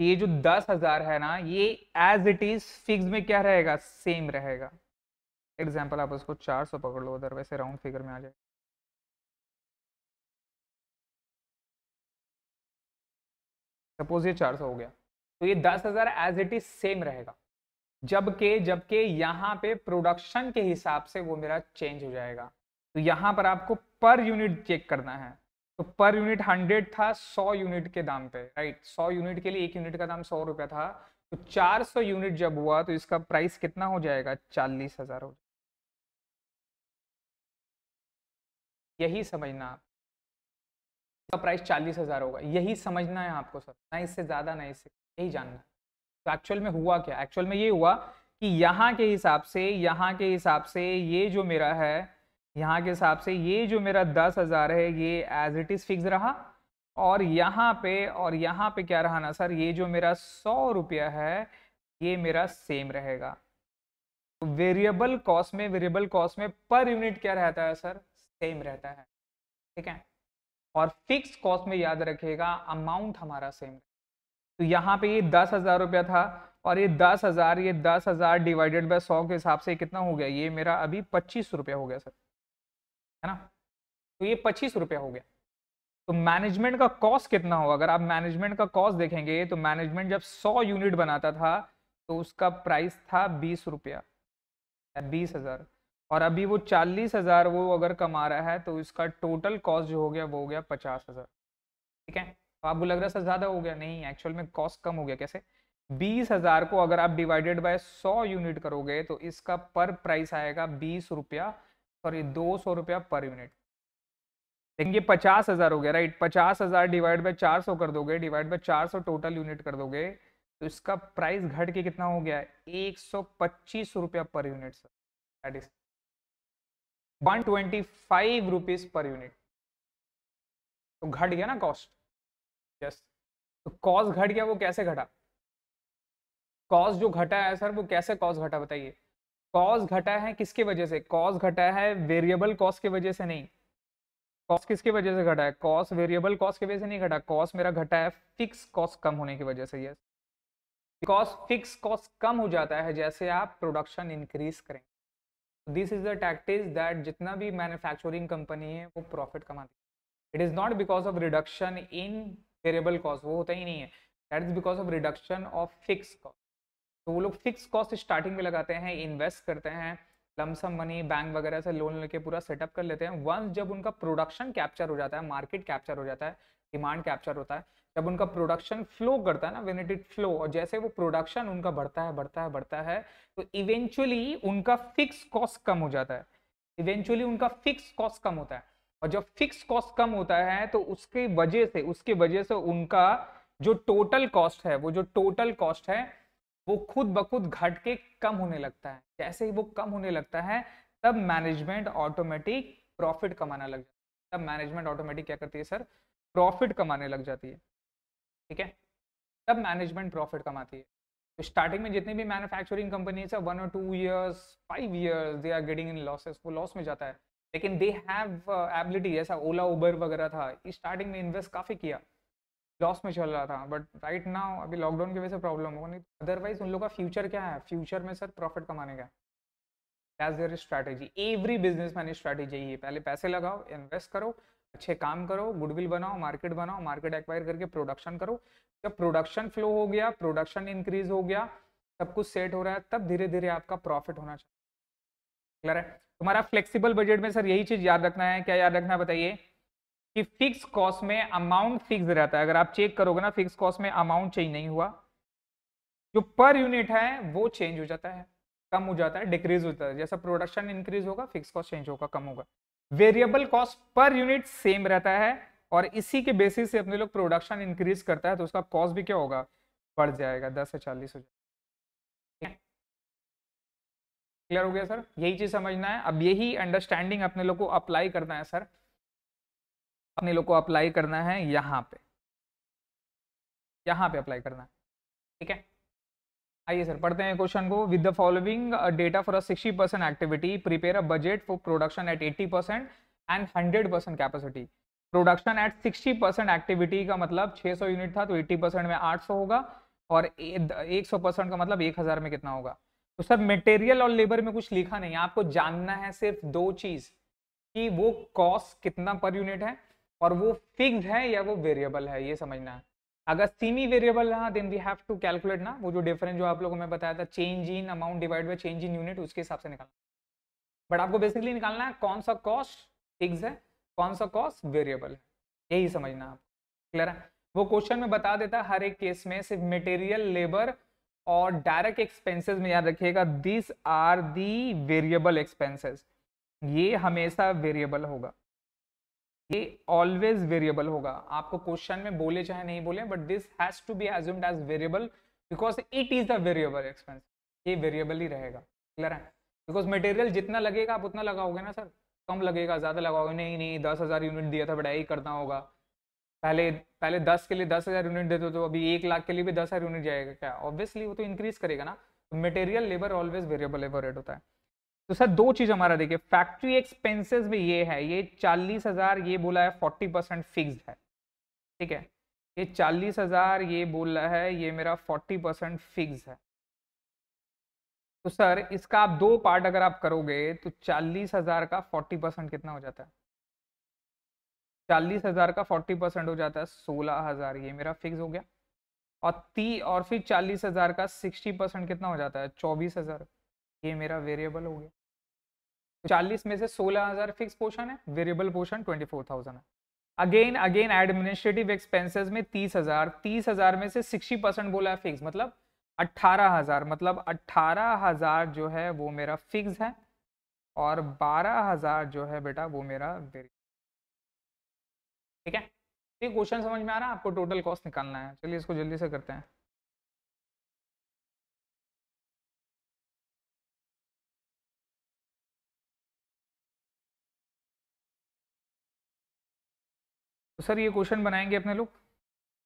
Speaker 3: ये जो दस हजार है ना ये एज इट इज फिक्स में क्या रहेगा सेम रहेगा एग्जाम्पल आप
Speaker 2: उसको चार सौ पकड़ लो उधर वैसे राउंड फिगर में आ जाए सपोज ये चार सौ हो गया तो ये दस हजार
Speaker 3: एज इट इज सेम रहेगा जबकि जबकि यहाँ पे प्रोडक्शन के हिसाब से वो मेरा चेंज हो जाएगा तो यहाँ पर आपको पर यूनिट चेक करना है तो पर यूनिट हंड्रेड था सौ यूनिट के दाम पे राइट सौ यूनिट के लिए एक यूनिट का दाम सौ रुपया था
Speaker 2: तो चार सौ यूनिट जब हुआ तो इसका प्राइस कितना हो जाएगा चालीस हजार हो जाएगा यही समझना आप तो प्राइस चालीस हजार होगा यही समझना है आपको सर ना इससे ज़्यादा ना इससे यही जानना
Speaker 3: तो एक्चुअल में हुआ क्या एक्चुअल में ये हुआ कि यहाँ के हिसाब से यहाँ के हिसाब से ये जो मेरा है यहाँ के हिसाब से ये जो मेरा दस हज़ार है ये एज इट इज़ फिक्स रहा और यहाँ पे और यहाँ पे क्या रहा ना सर ये जो मेरा सौ रुपया है ये मेरा सेम रहेगा वेरिएबल तो कॉस्ट में वेरिएबल कॉस्ट में पर यूनिट क्या रहता है सर सेम रहता है ठीक है और फिक्स कॉस्ट में याद रखेगा अमाउंट हमारा सेम तो यहाँ पे ये दस हज़ार रुपया था और ये दस हज़ार ये दस हज़ार डिवाइडेड बाय सौ के हिसाब से कितना हो गया ये मेरा अभी पच्चीस रुपया हो गया सर है ना तो ये पच्चीस रुपया हो गया तो मैनेजमेंट का कॉस्ट कितना हो अगर आप मैनेजमेंट का कॉस्ट देखेंगे तो मैनेजमेंट जब सौ यूनिट बनाता था तो उसका प्राइस था बीस रुपया बीस हज़ार और अभी वो चालीस हज़ार वो अगर कमा रहा है तो इसका टोटल कॉस्ट जो हो गया वो हो गया पचास हज़ार ठीक है तो आपको लग रहा है सर ज़्यादा हो गया नहीं एक्चुअल में कॉस्ट कम हो गया कैसे बीस हज़ार को अगर आप डिवाइडेड बाय सौ यूनिट करोगे तो इसका पर प्राइस आएगा बीस रुपया सॉरी दो सौ रुपया पर यूनिट लेकिन ये पचास हज़ार हो गया राइट पचास हज़ार डिवाइड बाय चार सौ कर दोगे डिवाइड बाय चार सौ टोटल यूनिट कर दोगे तो इसका प्राइस घट के कितना हो गया एक सौ पच्चीस रुपया per unit sir that is
Speaker 2: one twenty five rupees per unit तो घट गया ना कॉस्ट यस तो कॉज घट गया वो कैसे घटा
Speaker 3: कॉज जो घटा है सर वो कैसे कॉज घटा बताइए कॉज घटा है किसके वजह से कॉज घटा है वेरिएबल कॉज की वजह से नहीं कॉस किसकी वजह से घटा है कॉस वेरिएबल कॉस की वजह से नहीं घटा कॉस मेरा घटा है फिक्स कॉस कम होने की वजह से यस बिकॉज फिक्स कॉस्ट कम हो जाता है जैसे आप प्रोडक्शन इंक्रीज करें this is the tactics that जितना भी मैन्युफैक्चरिंग कंपनी है वो प्रॉफिट कमाती है it is not because of reduction in variable cost वो होता ही नहीं है that is because of reduction of fix cost तो वो लोग फिक्स कॉस्ट स्टार्टिंग में लगाते हैं इन्वेस्ट करते हैं लमसम मनी बैंक वगैरह से लोन लेके पूरा सेटअप कर लेते हैं वंस जब उनका प्रोडक्शन कैप्चर हो जाता है मार्केट कैप्चर हो जाता है डिमांड कैप्चर होता है जब उनका प्रोडक्शन फ्लो करता है ना वेन इट इट फ्लो और जैसे वो प्रोडक्शन उनका बढ़ता है बढ़ता है बढ़ता है तो इवेंचुअली उनका फिक्स कॉस्ट कम हो जाता है इवेंचुअली उनका फिक्स कॉस्ट कम होता है और जब फिक्स कॉस्ट कम होता है तो उसकी वजह से उसकी वजह से उनका जो टोटल कॉस्ट है वो जो टोटल कॉस्ट है वो खुद ब खुद घट के कम होने लगता है जैसे ही वो कम होने लगता है तब मैनेजमेंट ऑटोमेटिक प्रॉफिट कमाना लग जाता है तब मैनेजमेंट ऑटोमेटिक क्या करती है सर प्रॉफिट कमाने लग जाती है ठीक है तब मैनेजमेंट प्रॉफिट कमाती है तो स्टार्टिंग में जितनी भी मैन्युफैक्चरिंग कंपनीज है वन और two years five years they are getting in losses वो लॉस में जाता है लेकिन दे हैव एबिलिटी जैसा ओला उबर वगैरह था स्टार्टिंग में इन्वेस्ट काफ़ी किया लॉस में चल रहा था बट राइट नाउ अभी लॉकडाउन की वजह से प्रॉब्लम होगा नहीं अदरवाइज उन लोग का फ्यूचर क्या है फ्यूचर में सर प्रॉफिट कमाने का that's their strategy every businessman strategy ये पहले पैसे लगाओ इन्वेस्ट करो अच्छे काम करो गुडविल बनाओ मार्केट बनाओ मार्केट एक्वायर करके प्रोडक्शन करो जब प्रोडक्शन फ्लो हो गया प्रोडक्शन इंक्रीज हो गया सब कुछ सेट हो रहा है तब धीरे धीरे आपका प्रॉफिट होना चाहिए क्लियर है तुम्हारा फ्लेक्सिबल बजट में सर यही चीज याद रखना है क्या याद रखना है बताइए कि फिक्स कॉस्ट में अमाउंट फिक्स रहता है अगर आप चेक करोगे ना फिक्स कॉस्ट में अमाउंट चेंज नहीं हुआ जो पर यूनिट है वो चेंज हो जाता है कम हो जाता है डिक्रीज होता है जैसा प्रोडक्शन इंक्रीज होगा फिक्स कॉस्ट चेंज होगा कम होगा variable cost per unit same रहता है और इसी के बेसिस से अपने लोग प्रोडक्शन इंक्रीज करता है तो उसका कॉस्ट भी क्या होगा बढ़ जाएगा दस से चालीस
Speaker 2: हो जाएगा क्लियर हो गया सर यही चीज समझना है अब यही अंडरस्टैंडिंग अपने लोग को अप्लाई करना है सर अपने लोग को अप्लाई करना है यहाँ पे यहाँ पे अप्लाई करना है ठीक है
Speaker 3: आइए सर पढ़ते हैं क्वेश्चन को with the following data for a sixty percent activity prepare a budget for production at eighty percent and hundred percent capacity production at sixty percent activity का मतलब छः सौ यूनिट था तो एट्टी परसेंट में आठ सौ होगा और एक सौ परसेंट का मतलब एक हज़ार में कितना होगा तो सर मटेरियल और लेबर में कुछ लिखा नहीं आपको जानना है सिर्फ दो चीज कि वो कॉस्ट कितना पर यूनिट है और वो फिक्स है या वो वेरिएबल है ये समझना है अगर सीमी वेरिएबल रहा then we have to calculate ना वो जो डिफरेंस जो आप लोगों को बताया था change in amount divide by change in unit उसके हिसाब से निकालना बट आपको बेसिकली निकालना है कौन सा कॉस्ट फिक्स है कौन सा कॉस्ट वेरिएबल है यही समझना आप क्लियर है वो क्वेश्चन में बता देता हर एक केस में सिर्फ मटेरियल लेबर और डायरेक्ट एक्सपेंसेस में याद रखिएगा this are the variable expenses ये हमेशा वेरिएबल होगा ये ऑलवेज वेरिएबल होगा आपको क्वेश्चन में बोले चाहे नहीं बोले but this has to be assumed as variable because it is the variable expense ये वेरिएबल ही रहेगा क्लियर है बिकॉज मटेरियल जितना लगेगा आप उतना लगाओगे ना सर कम लगेगा ज़्यादा लगाओगे नहीं नहीं दस हज़ार यूनिट दिया था बेटा यही करना होगा पहले पहले दस के लिए दस हज़ार यूनिट देते तो अभी एक लाख के लिए भी दस हज़ार यूनिट जाएगा क्या ऑब्वियसली वो तो इंक्रीज़ करेगा ना material labour always variable labour rate होता है तो सर दो चीज़ हमारा देखिए फैक्ट्री एक्सपेंसेस भी ये है ये चालीस हज़ार ये बोला है फोर्टी परसेंट फिक्सड है ठीक है ये चालीस हज़ार ये बोला है ये मेरा फोर्टी परसेंट फिक्स है तो सर इसका आप दो पार्ट अगर आप करोगे तो चालीस हज़ार का फोर्टी परसेंट कितना हो जाता है चालीस हज़ार का फोर्टी परसेंट हो जाता है सोलह हज़ार ये मेरा फिक्स हो गया और ती और फिर चालीस हज़ार का सिक्सटी परसेंट कितना हो जाता है चौबीस हज़ार ये मेरा वेरिएबल हो गया चालीस में से सोलह हज़ार फिक्स पोर्शन है variable portion twenty four thousand है अगेन अगेन एडमिनिस्ट्रेटिव एक्सपेंसेस में तीस हज़ार तीस हज़ार में से सिक्सटी परसेंट बोला है फिक्स मतलब अट्ठारह हज़ार मतलब अट्ठारह हज़ार जो है वो मेरा फिक्स है और
Speaker 2: बारह हज़ार जो है बेटा वो मेरा वेरिएबल ठीक है ये क्वेश्चन समझ में आ रहा है आपको टोटल कॉस्ट निकालना है चलिए इसको जल्दी से करते हैं तो सर ये क्वेश्चन बनाएंगे अपने लोग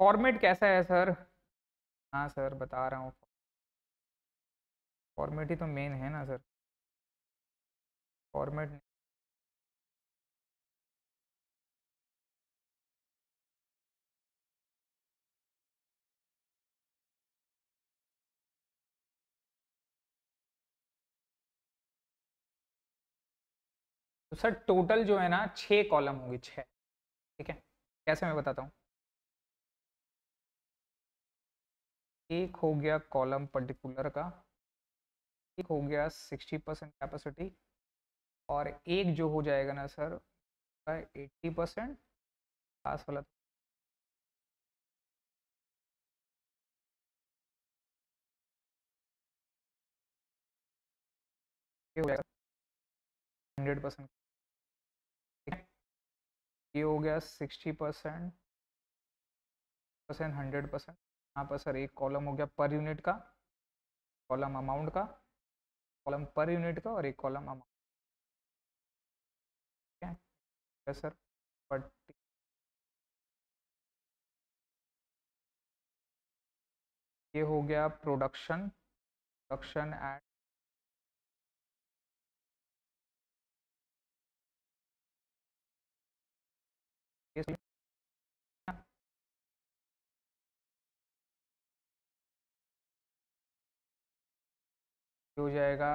Speaker 2: फॉर्मेट कैसा है सर हाँ सर बता रहा हूँ फॉर्मेट ही तो मेन है ना सर फॉर्मेट तो सर टोटल जो है ना छः कॉलम होंगे छः ठीक है कैसे मैं बताता हूँ एक हो गया कॉलम पर्टिकुलर का एक हो गया सिक्सटी परसेंट कैपेसिटी
Speaker 1: और एक जो हो जाएगा ना सर एट्टी परसेंट पास वाला
Speaker 2: हंड्रेड परसेंट ये हो गया sixty percent percent hundred percent यहाँ पर सर एक कॉलम हो गया पर यूनिट का कॉलम अमाउंट का कॉलम पर यूनिट का और एक कॉलम अमाउंट
Speaker 1: ठीक है सर बट ये हो गया प्रोडक्शन प्रोडक्शन एंड हो जाएगा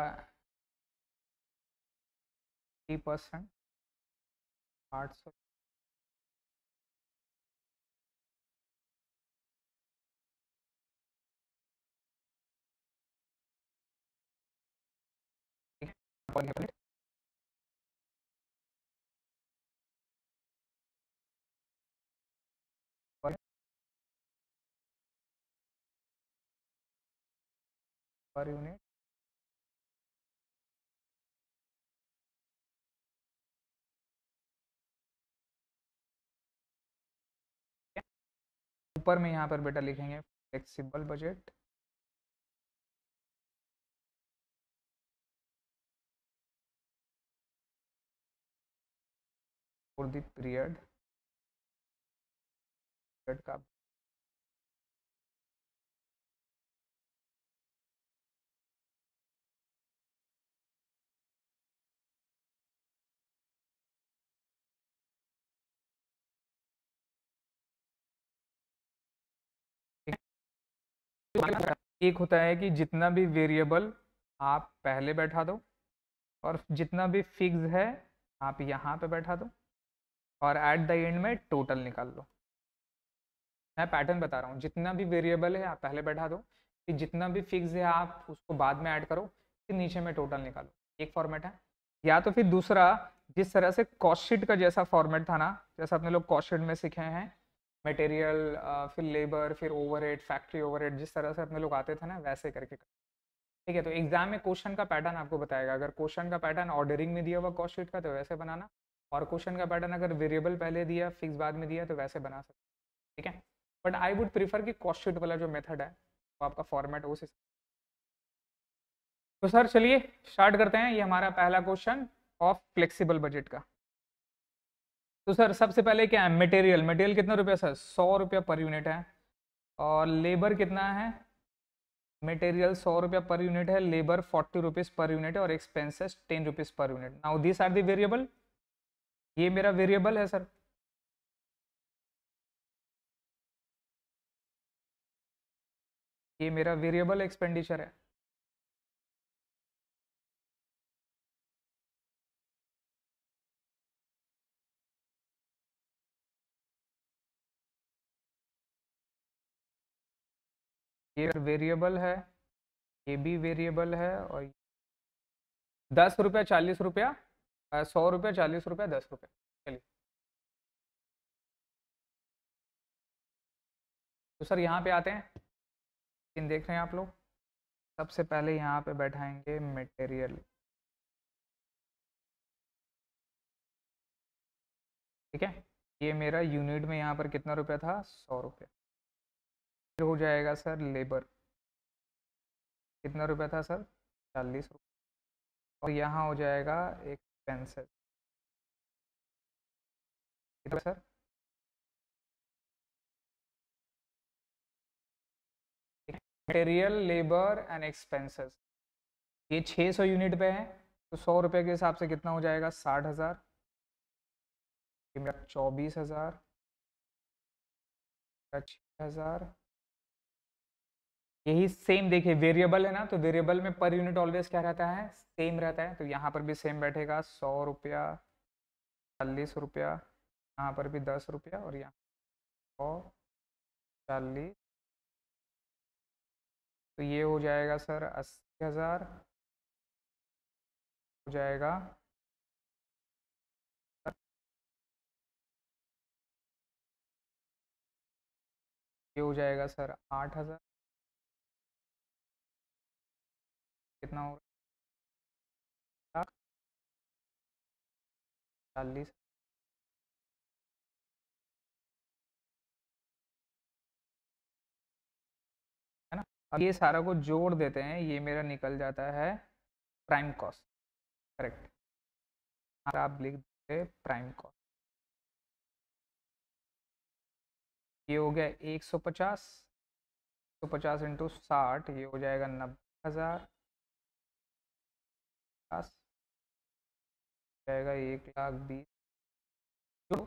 Speaker 1: थ्री परसेंट आठ सौ ठीक पर यूनिट ऊपर में यहाँ पर बेटा लिखेंगे flexible budget for the period का
Speaker 2: तो एक होता है कि जितना भी वेरिएबल आप पहले बैठा दो और जितना भी
Speaker 3: फिक्स है आप यहाँ पे बैठा दो और एट द एंड में टोटल निकाल लो मैं पैटर्न बता रहा हूँ जितना भी वेरिएबल है आप पहले बैठा दो कि जितना भी फिक्स है आप उसको बाद में ऐड करो फिर नीचे में टोटल निकालो एक फॉर्मेट है या तो फिर दूसरा जिस तरह से कॉस्ट का जैसा फॉर्मेट था ना जैसा अपने लोग कॉस्ट में सीखे हैं मटेरियल uh, फिर लेबर फिर ओवरहेड फैक्ट्री ओवरहेड जिस तरह से अपने लोग आते थे ना वैसे करके ठीक है तो एग्जाम में क्वेश्चन का पैटर्न आपको बताएगा अगर क्वेश्चन का पैटर्न ऑर्डरिंग में दिया हुआ कॉस्टशीट का तो वैसे बनाना और क्वेश्चन का पैटर्न अगर वेरिएबल पहले दिया फिक्स बाद में दिया तो वैसे बना सकते ठीक है बट आई वुड प्रीफर कि कॉस्टशीट वाला जो मेथड है वो तो आपका फॉर्मेट उस तो सर चलिए स्टार्ट करते हैं ये हमारा पहला क्वेश्चन ऑफ फ्लेक्सिबल बजट का तो सर सबसे पहले क्या है मटेरियल मटेरियल कितना रुपया सर सौ रुपया पर यूनिट है और लेबर कितना है मटेरियल सौ रुपया पर यूनिट है labour forty rupees per unit है और expenses ten rupees per unit now
Speaker 1: this are the variable ये मेरा वेरिएबल है सर ये मेरा वेरिएबल एक्सपेंडिचर है
Speaker 2: ये वेरिएबल है ये भी वेरिएबल है और दस रुपया चालीस रुपया सौ रुपया चालीस रुपया दस रुपये चलिए तो सर यहाँ पे आते हैं लेकिन देख रहे हैं आप लोग सबसे पहले यहाँ पे बैठाएंगे मटेरियल ठीक है ये मेरा यूनिट में यहाँ पर कितना रुपया था सौ रुपया हो जाएगा सर लेबर कितना रुपया था सर चालीस रुपये और यहाँ हो जाएगा एक
Speaker 1: pencil sir
Speaker 2: material labour and expenses ये 600 यूनिट पे है तो सौ रुपये के हिसाब से कितना हो जाएगा साठ हज़ार मेरा चौबीस हज़ार छः अच्छा, हज़ार यही सेम देखिए
Speaker 3: वेरिएबल है ना तो वेरिएबल में पर यूनिट ऑलवेज क्या रहता है सेम रहता है तो यहाँ पर भी सेम बैठेगा सौ
Speaker 2: रुपया चालीस रुपया यहाँ पर भी दस रुपया और यहाँ सौ चालीस तो ये हो
Speaker 1: जाएगा सर अस्सी हज़ार हो जाएगा ये हो जाएगा सर आठ हज़ार कितना हो रहा है चालीस
Speaker 2: है ना अब ये सारा को जोड़ देते हैं ये मेरा निकल जाता है प्राइम कॉस्ट करेक्ट हाँ, आप लिख देते प्राइम कॉस्ट ये हो गया एक सौ पचास सौ पचास इंटू साठ ये हो जाएगा नब्बे हज़ार पचास
Speaker 1: जाएगा एक लाख बीस जो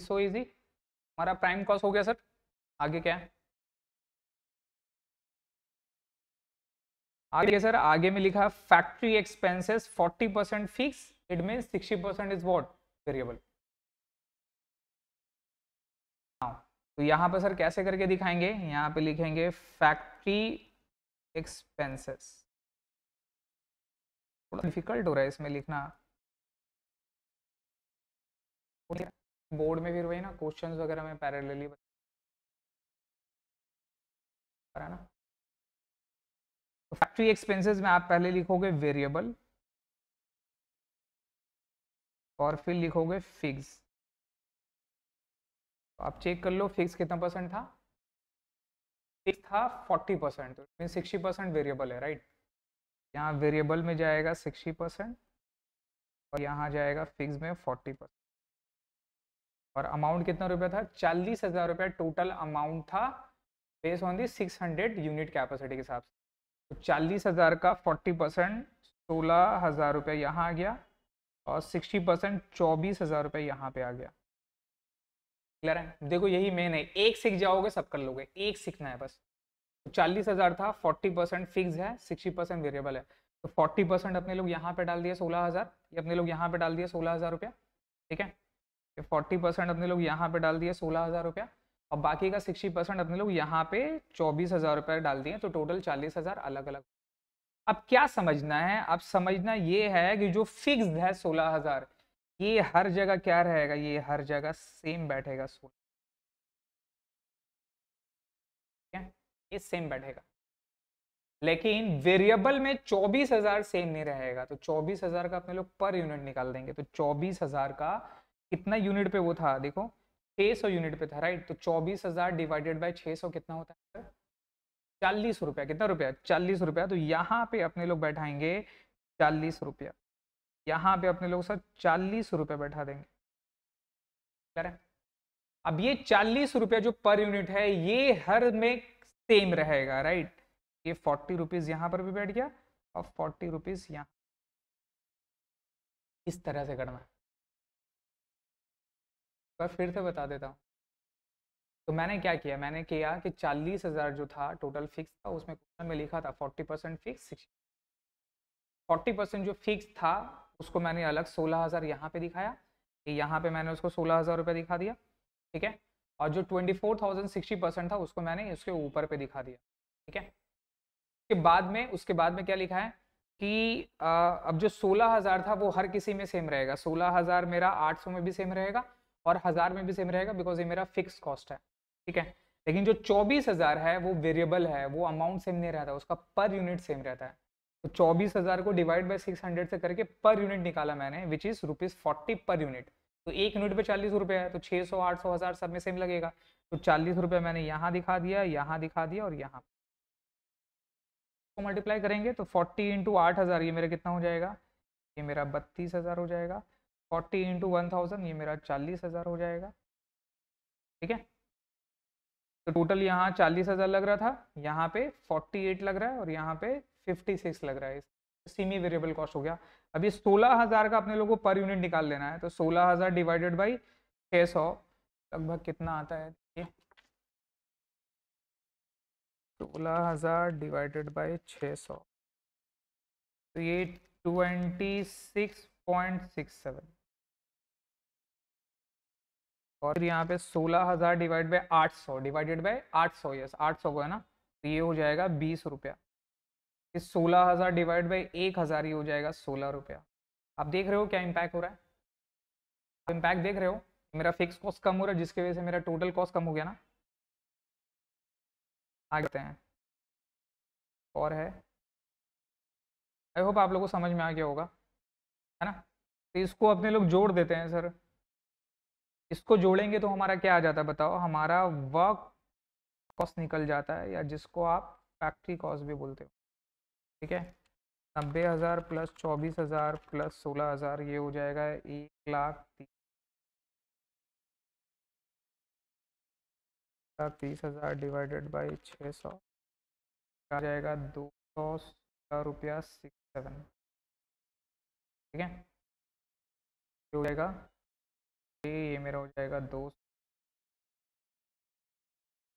Speaker 1: सो इजी हमारा प्राइम कॉस्ट हो गया सर आगे
Speaker 2: क्या है आगे सर आगे में लिखा factory expenses 40 percent fix it mean 60 percent is what variable तो यहाँ पर सर कैसे करके दिखाएंगे यहाँ पे लिखेंगे फैक्ट्री एक्सपेंसेस थोड़ा डिफिकल्ट हो रहा है इसमें लिखना
Speaker 1: बोर्ड में फिर वही ना क्वेश्चंस वगैरह में पैरेलली ना तो फैक्ट्री एक्सपेंसेस में
Speaker 2: आप पहले लिखोगे वेरिएबल और फिर लिखोगे फिक्स तो आप चेक कर लो फिक्स कितना परसेंट था फिक्स था फोर्टी परसेंट तो सिक्सटी परसेंट वेरिएबल है राइट
Speaker 3: यहाँ वेरिएबल में जाएगा सिक्सटी परसेंट और यहाँ जाएगा फिक्स में फोर्टी परसेंट और अमाउंट कितना रुपया था चालीस हज़ार रुपया टोटल अमाउंट था base on the six hundred unit capacity के हिसाब से तो चालीस हज़ार का फोर्टी परसेंट सोलह हज़ार रुपया यहाँ आ गया और सिक्सटी परसेंट चौबीस हज़ार रुपया यहाँ पे आ गया क्लियर है देखो यही मेन है एक सीख जाओगे सब कर लोगे एक सीखना है बस तो चालीस हज़ार था फोर्टी परसेंट फिक्स है सिक्सटी परसेंट वेरिएबल है तो फोर्टी परसेंट अपने लोग यहाँ पे डाल दिया सोलह हज़ार ये अपने लोग यहाँ पे डाल दिया सोलह हज़ार रुपया ठीक है फोर्टी परसेंट अपने लोग यहाँ पे डाल दिया सोलह हज़ार रुपया और बाकी का सिक्सटी परसेंट अपने लोग यहाँ पे चौबीस हज़ार रुपया डाल दिए तो टोटल चालीस हज़ार अलग अलग अब क्या समझना है अब समझना ये है कि जो फिक्स है सोलह हज़ार ये हर
Speaker 2: जगह क्या रहेगा ये हर जगह सेम बैठेगा सोलह ठीक है ये सेम बैठेगा लेकिन वेरिएबल में
Speaker 3: चौबीस हजार सेम नहीं रहेगा तो चौबीस हजार का अपने लोग पर यूनिट निकाल देंगे तो चौबीस हजार का कितना यूनिट पे वो था देखो 600 यूनिट पे था राइट तो चौबीस हजार डिवाइडेड बाई 600 कितना होता है चालीस रुपया कितना रुपया चालीस रुपया तो यहाँ पे अपने लोग बैठाएंगे चालीस रुपया यहाँ पे अपने लोग सर चालीस रुपये बैठा देंगे क्लियर अब ये चालीस रुपया जो पर यूनिट है ये हर में सेम रहेगा राइट ये फोर्टी रुपीज यहाँ पर भी बैठ गया
Speaker 2: और फोर्टी रुपीज यहाँ इस तरह से करना है पर फिर से बता देता हूँ तो मैंने क्या किया मैंने
Speaker 3: किया कि चालीस हज़ार जो था टोटल फिक्स था उसमें में लिखा था forty percent fix forty percent जो फिक्स था उसको मैंने अलग सोलह हज़ार यहाँ पर दिखाया कि यहाँ पे मैंने उसको सोलह हज़ार रुपये दिखा दिया ठीक है और जो twenty four thousand sixty percent था उसको मैंने उसके ऊपर पे दिखा दिया ठीक है के बाद में उसके बाद में क्या लिखा है कि आ, अब जो सोलह हज़ार था वो हर किसी में सेम रहेगा सोलह हज़ार मेरा आठ सौ में भी सेम रहेगा और हज़ार में भी सेम रहेगा बिकॉज ये मेरा फिक्स कॉस्ट है ठीक है लेकिन जो चौबीस हज़ार है वो वेरिएबल है वो अमाउंट सेम नहीं रहता उसका पर यूनिट सेम रहता है तो चौबीस हज़ार को डिवाइड बाई सिक्स हंड्रेड से करके पर यूनिट निकाला मैंने which is rupees forty per unit तो एक यूनिट पे चालीस रुपए है तो छह सौ आठ सौ हज़ार सब में सेम लगेगा तो चालीस रुपए मैंने यहाँ दिखा दिया यहाँ दिखा दिया और यहाँ को मल्टीप्लाई करेंगे तो फोर्टी इंटू आठ हज़ार ये मेरा कितना हो जाएगा ये मेरा बत्तीस हज़ार हो जाएगा फोर्टी इंटू वन थाउजेंड ये मेरा चालीस हज़ार हो जाएगा ठीक है तो टोटल यहाँ चालीस हज़ार लग रहा था यहाँ पे फोर्टी एट लग रहा है और यहाँ पे 56 लग रहा है सीमी वेरिएबल कॉस्ट हो गया अब ये 16000 का अपने लोगों को पर यूनिट निकाल लेना है तो 16000
Speaker 2: डिवाइडेड बाई 600 लगभग कितना आता है सोलह हज़ार डिवाइडेड बाई छः सौ तो ये twenty six point six seven और यहाँ पे सोलह हज़ार डिवाइड बाई आठ सौ डिवाइडेड बाई
Speaker 3: आठ सौ यस आठ सौ को है ना तो ये हो जाएगा बीस रुपया सोलह हज़ार डिवाइड बाई एक हज़ार ही हो जाएगा सोलह रुपया आप देख रहे हो क्या इम्पैक्ट हो रहा है
Speaker 2: आप इम्पैक्ट देख रहे हो मेरा फिक्स कॉस्ट कम हो रहा है जिसकी वजह से मेरा टोटल कॉस्ट कम हो गया ना आते हैं और है आई होप आप लोगों को समझ में आ गया होगा है ना तो इसको अपने लोग जोड़ देते हैं सर
Speaker 3: इसको जोड़ेंगे तो हमारा क्या आ जाता है बताओ हमारा वर्क कॉस्ट निकल जाता है या जिसको आप फैक्ट्री कॉस्ट भी बोलते हो ठीक है
Speaker 2: नब्बे हज़ार प्लस चौबीस हज़ार प्लस सोलह हज़ार ये हो जाएगा एक लाख तीस लाख तीस हज़ार डिवाइडेड बाई छः सौ आ जाएगा दो सौ सोलह रुपया सिक्स सेवन ठीक है ये हो जाएगा
Speaker 1: ये मेरा हो जाएगा दो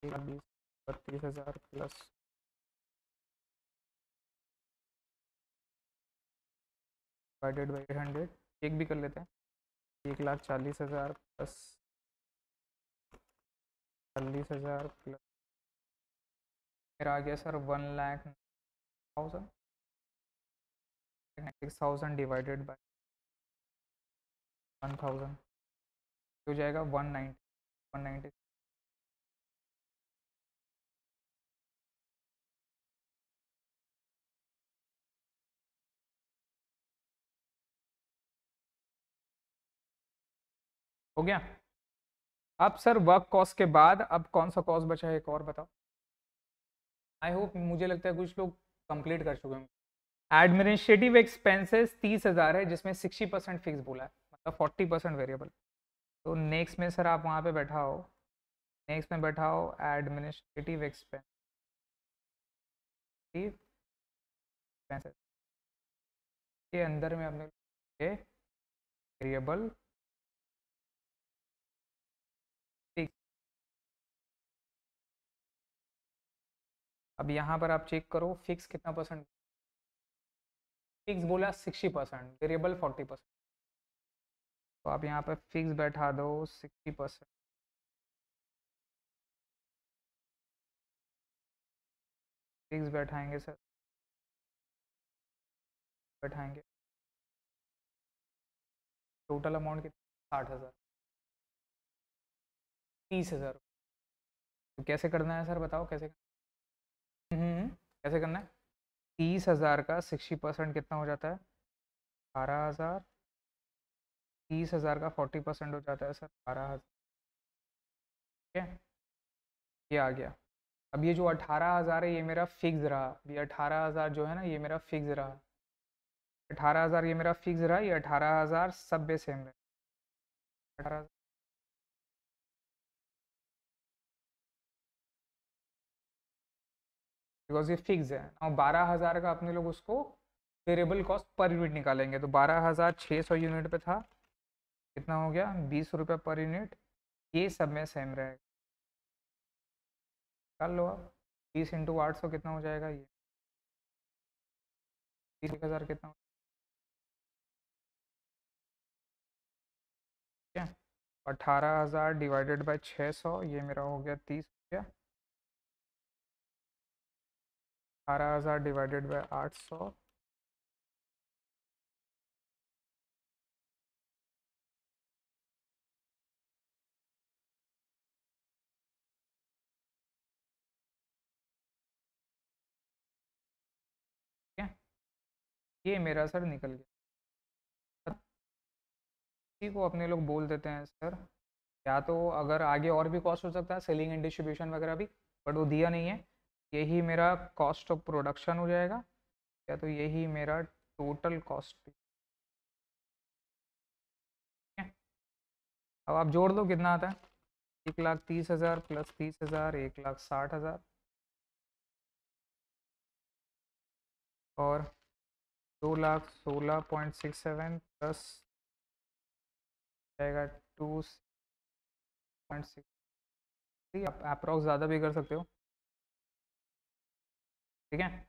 Speaker 1: बीस बत्तीस हज़ार प्लस डिवाइडेड बाई हंड्रेड एक भी कर लेते हैं एक लाख चालीस हज़ार प्लस चालीस हज़ार प्लस मेरा आ गया sir one lakh thousand six thousand divided by one thousand हो जाएगा वन नाइन्टी वन नाइन्टी
Speaker 2: हो गया अब सर वर्क कॉस्ट के बाद अब कौन सा कॉस्ट बचा है एक और बताओ आई होप मुझे लगता है कुछ लोग कंप्लीट कर चुके हैं
Speaker 3: एडमिनिस्ट्रेटिव एक्सपेंसेस तीस हज़ार है जिसमें सिक्सटी परसेंट फिक्स बोला है मतलब फोर्टी परसेंट वेरिएबल
Speaker 2: तो नेक्स्ट में सर आप वहाँ पे हो नेक्स्ट में बैठा हो एडमिनिस्ट्रेटिव एक्सपेंसेस
Speaker 1: के अंदर में अपने वेरिएबल
Speaker 2: अब यहाँ पर आप चेक करो फिक्स कितना परसेंट फिक्स बोला sixty percent variable forty percent तो आप यहाँ पर फिक्स बैठा दो सिक्सटी परसेंट
Speaker 1: फिक्स बैठाएंगे सर बैठाएंगे टोटल अमाउंट कितना साठ
Speaker 2: हज़ार तीस हज़ार तो कैसे करना है सर बताओ कैसे करना? हम्म। कैसे करना है तीस हज़ार का सिक्सटी परसेंट कितना हो जाता है बारह हज़ार तीस हज़ार का फोर्टी परसेंट हो जाता है सर बारह हज़ार ठीक है ये आ गया
Speaker 3: अब ये जो अठारह हज़ार है ये मेरा फिक्स रहा ये अठारह हज़ार जो है ना ये मेरा फिक्स रहा
Speaker 1: अठारह हज़ार ये मेरा फिक्स रहा ये अठारह हज़ार सब बे सेम रहे अठारह बिकॉज ये फिक्स है और बारह हज़ार का अपने लोग उसको
Speaker 3: वेरेबल कॉस्ट पर यूनिट निकालेंगे तो बारह हज़ार छः सौ यूनिट पे था कितना हो
Speaker 2: गया बीस रुपये पर यूनिट ये सब में सेम रहेगा कर लो आप बीस इंटू आठ सौ कितना हो जाएगा ये बीस हज़ार कितना हो तो अठारह हज़ार डिवाइडेड बाई छः सौ ये मेरा हो गया तीस रुपया अठारह हज़ार डिवाइडेड बाई आठ सौ
Speaker 1: ये मेरा सर निकल गया इसी को अपने लोग
Speaker 3: बोल देते हैं सर या तो अगर आगे और भी कॉस्ट हो सकता है सेलिंग एंड डिस्ट्रीब्यूशन वगैरह भी
Speaker 2: बट वो दिया नहीं है यही मेरा कॉस्ट ऑफ प्रोडक्शन हो जाएगा या तो यही मेरा टोटल कॉस्ट अब आप जोड़ दो कितना आता है एक लाख तीस हज़ार प्लस तीस हज़ार एक लाख साठ हज़ार और दो लाख सोलह पॉइंट सिक्स सेवन प्लस जाएगा टू पॉइंट सिक्स आप अप्रॉक्स ज़्यादा भी कर सकते
Speaker 1: हो ठीक है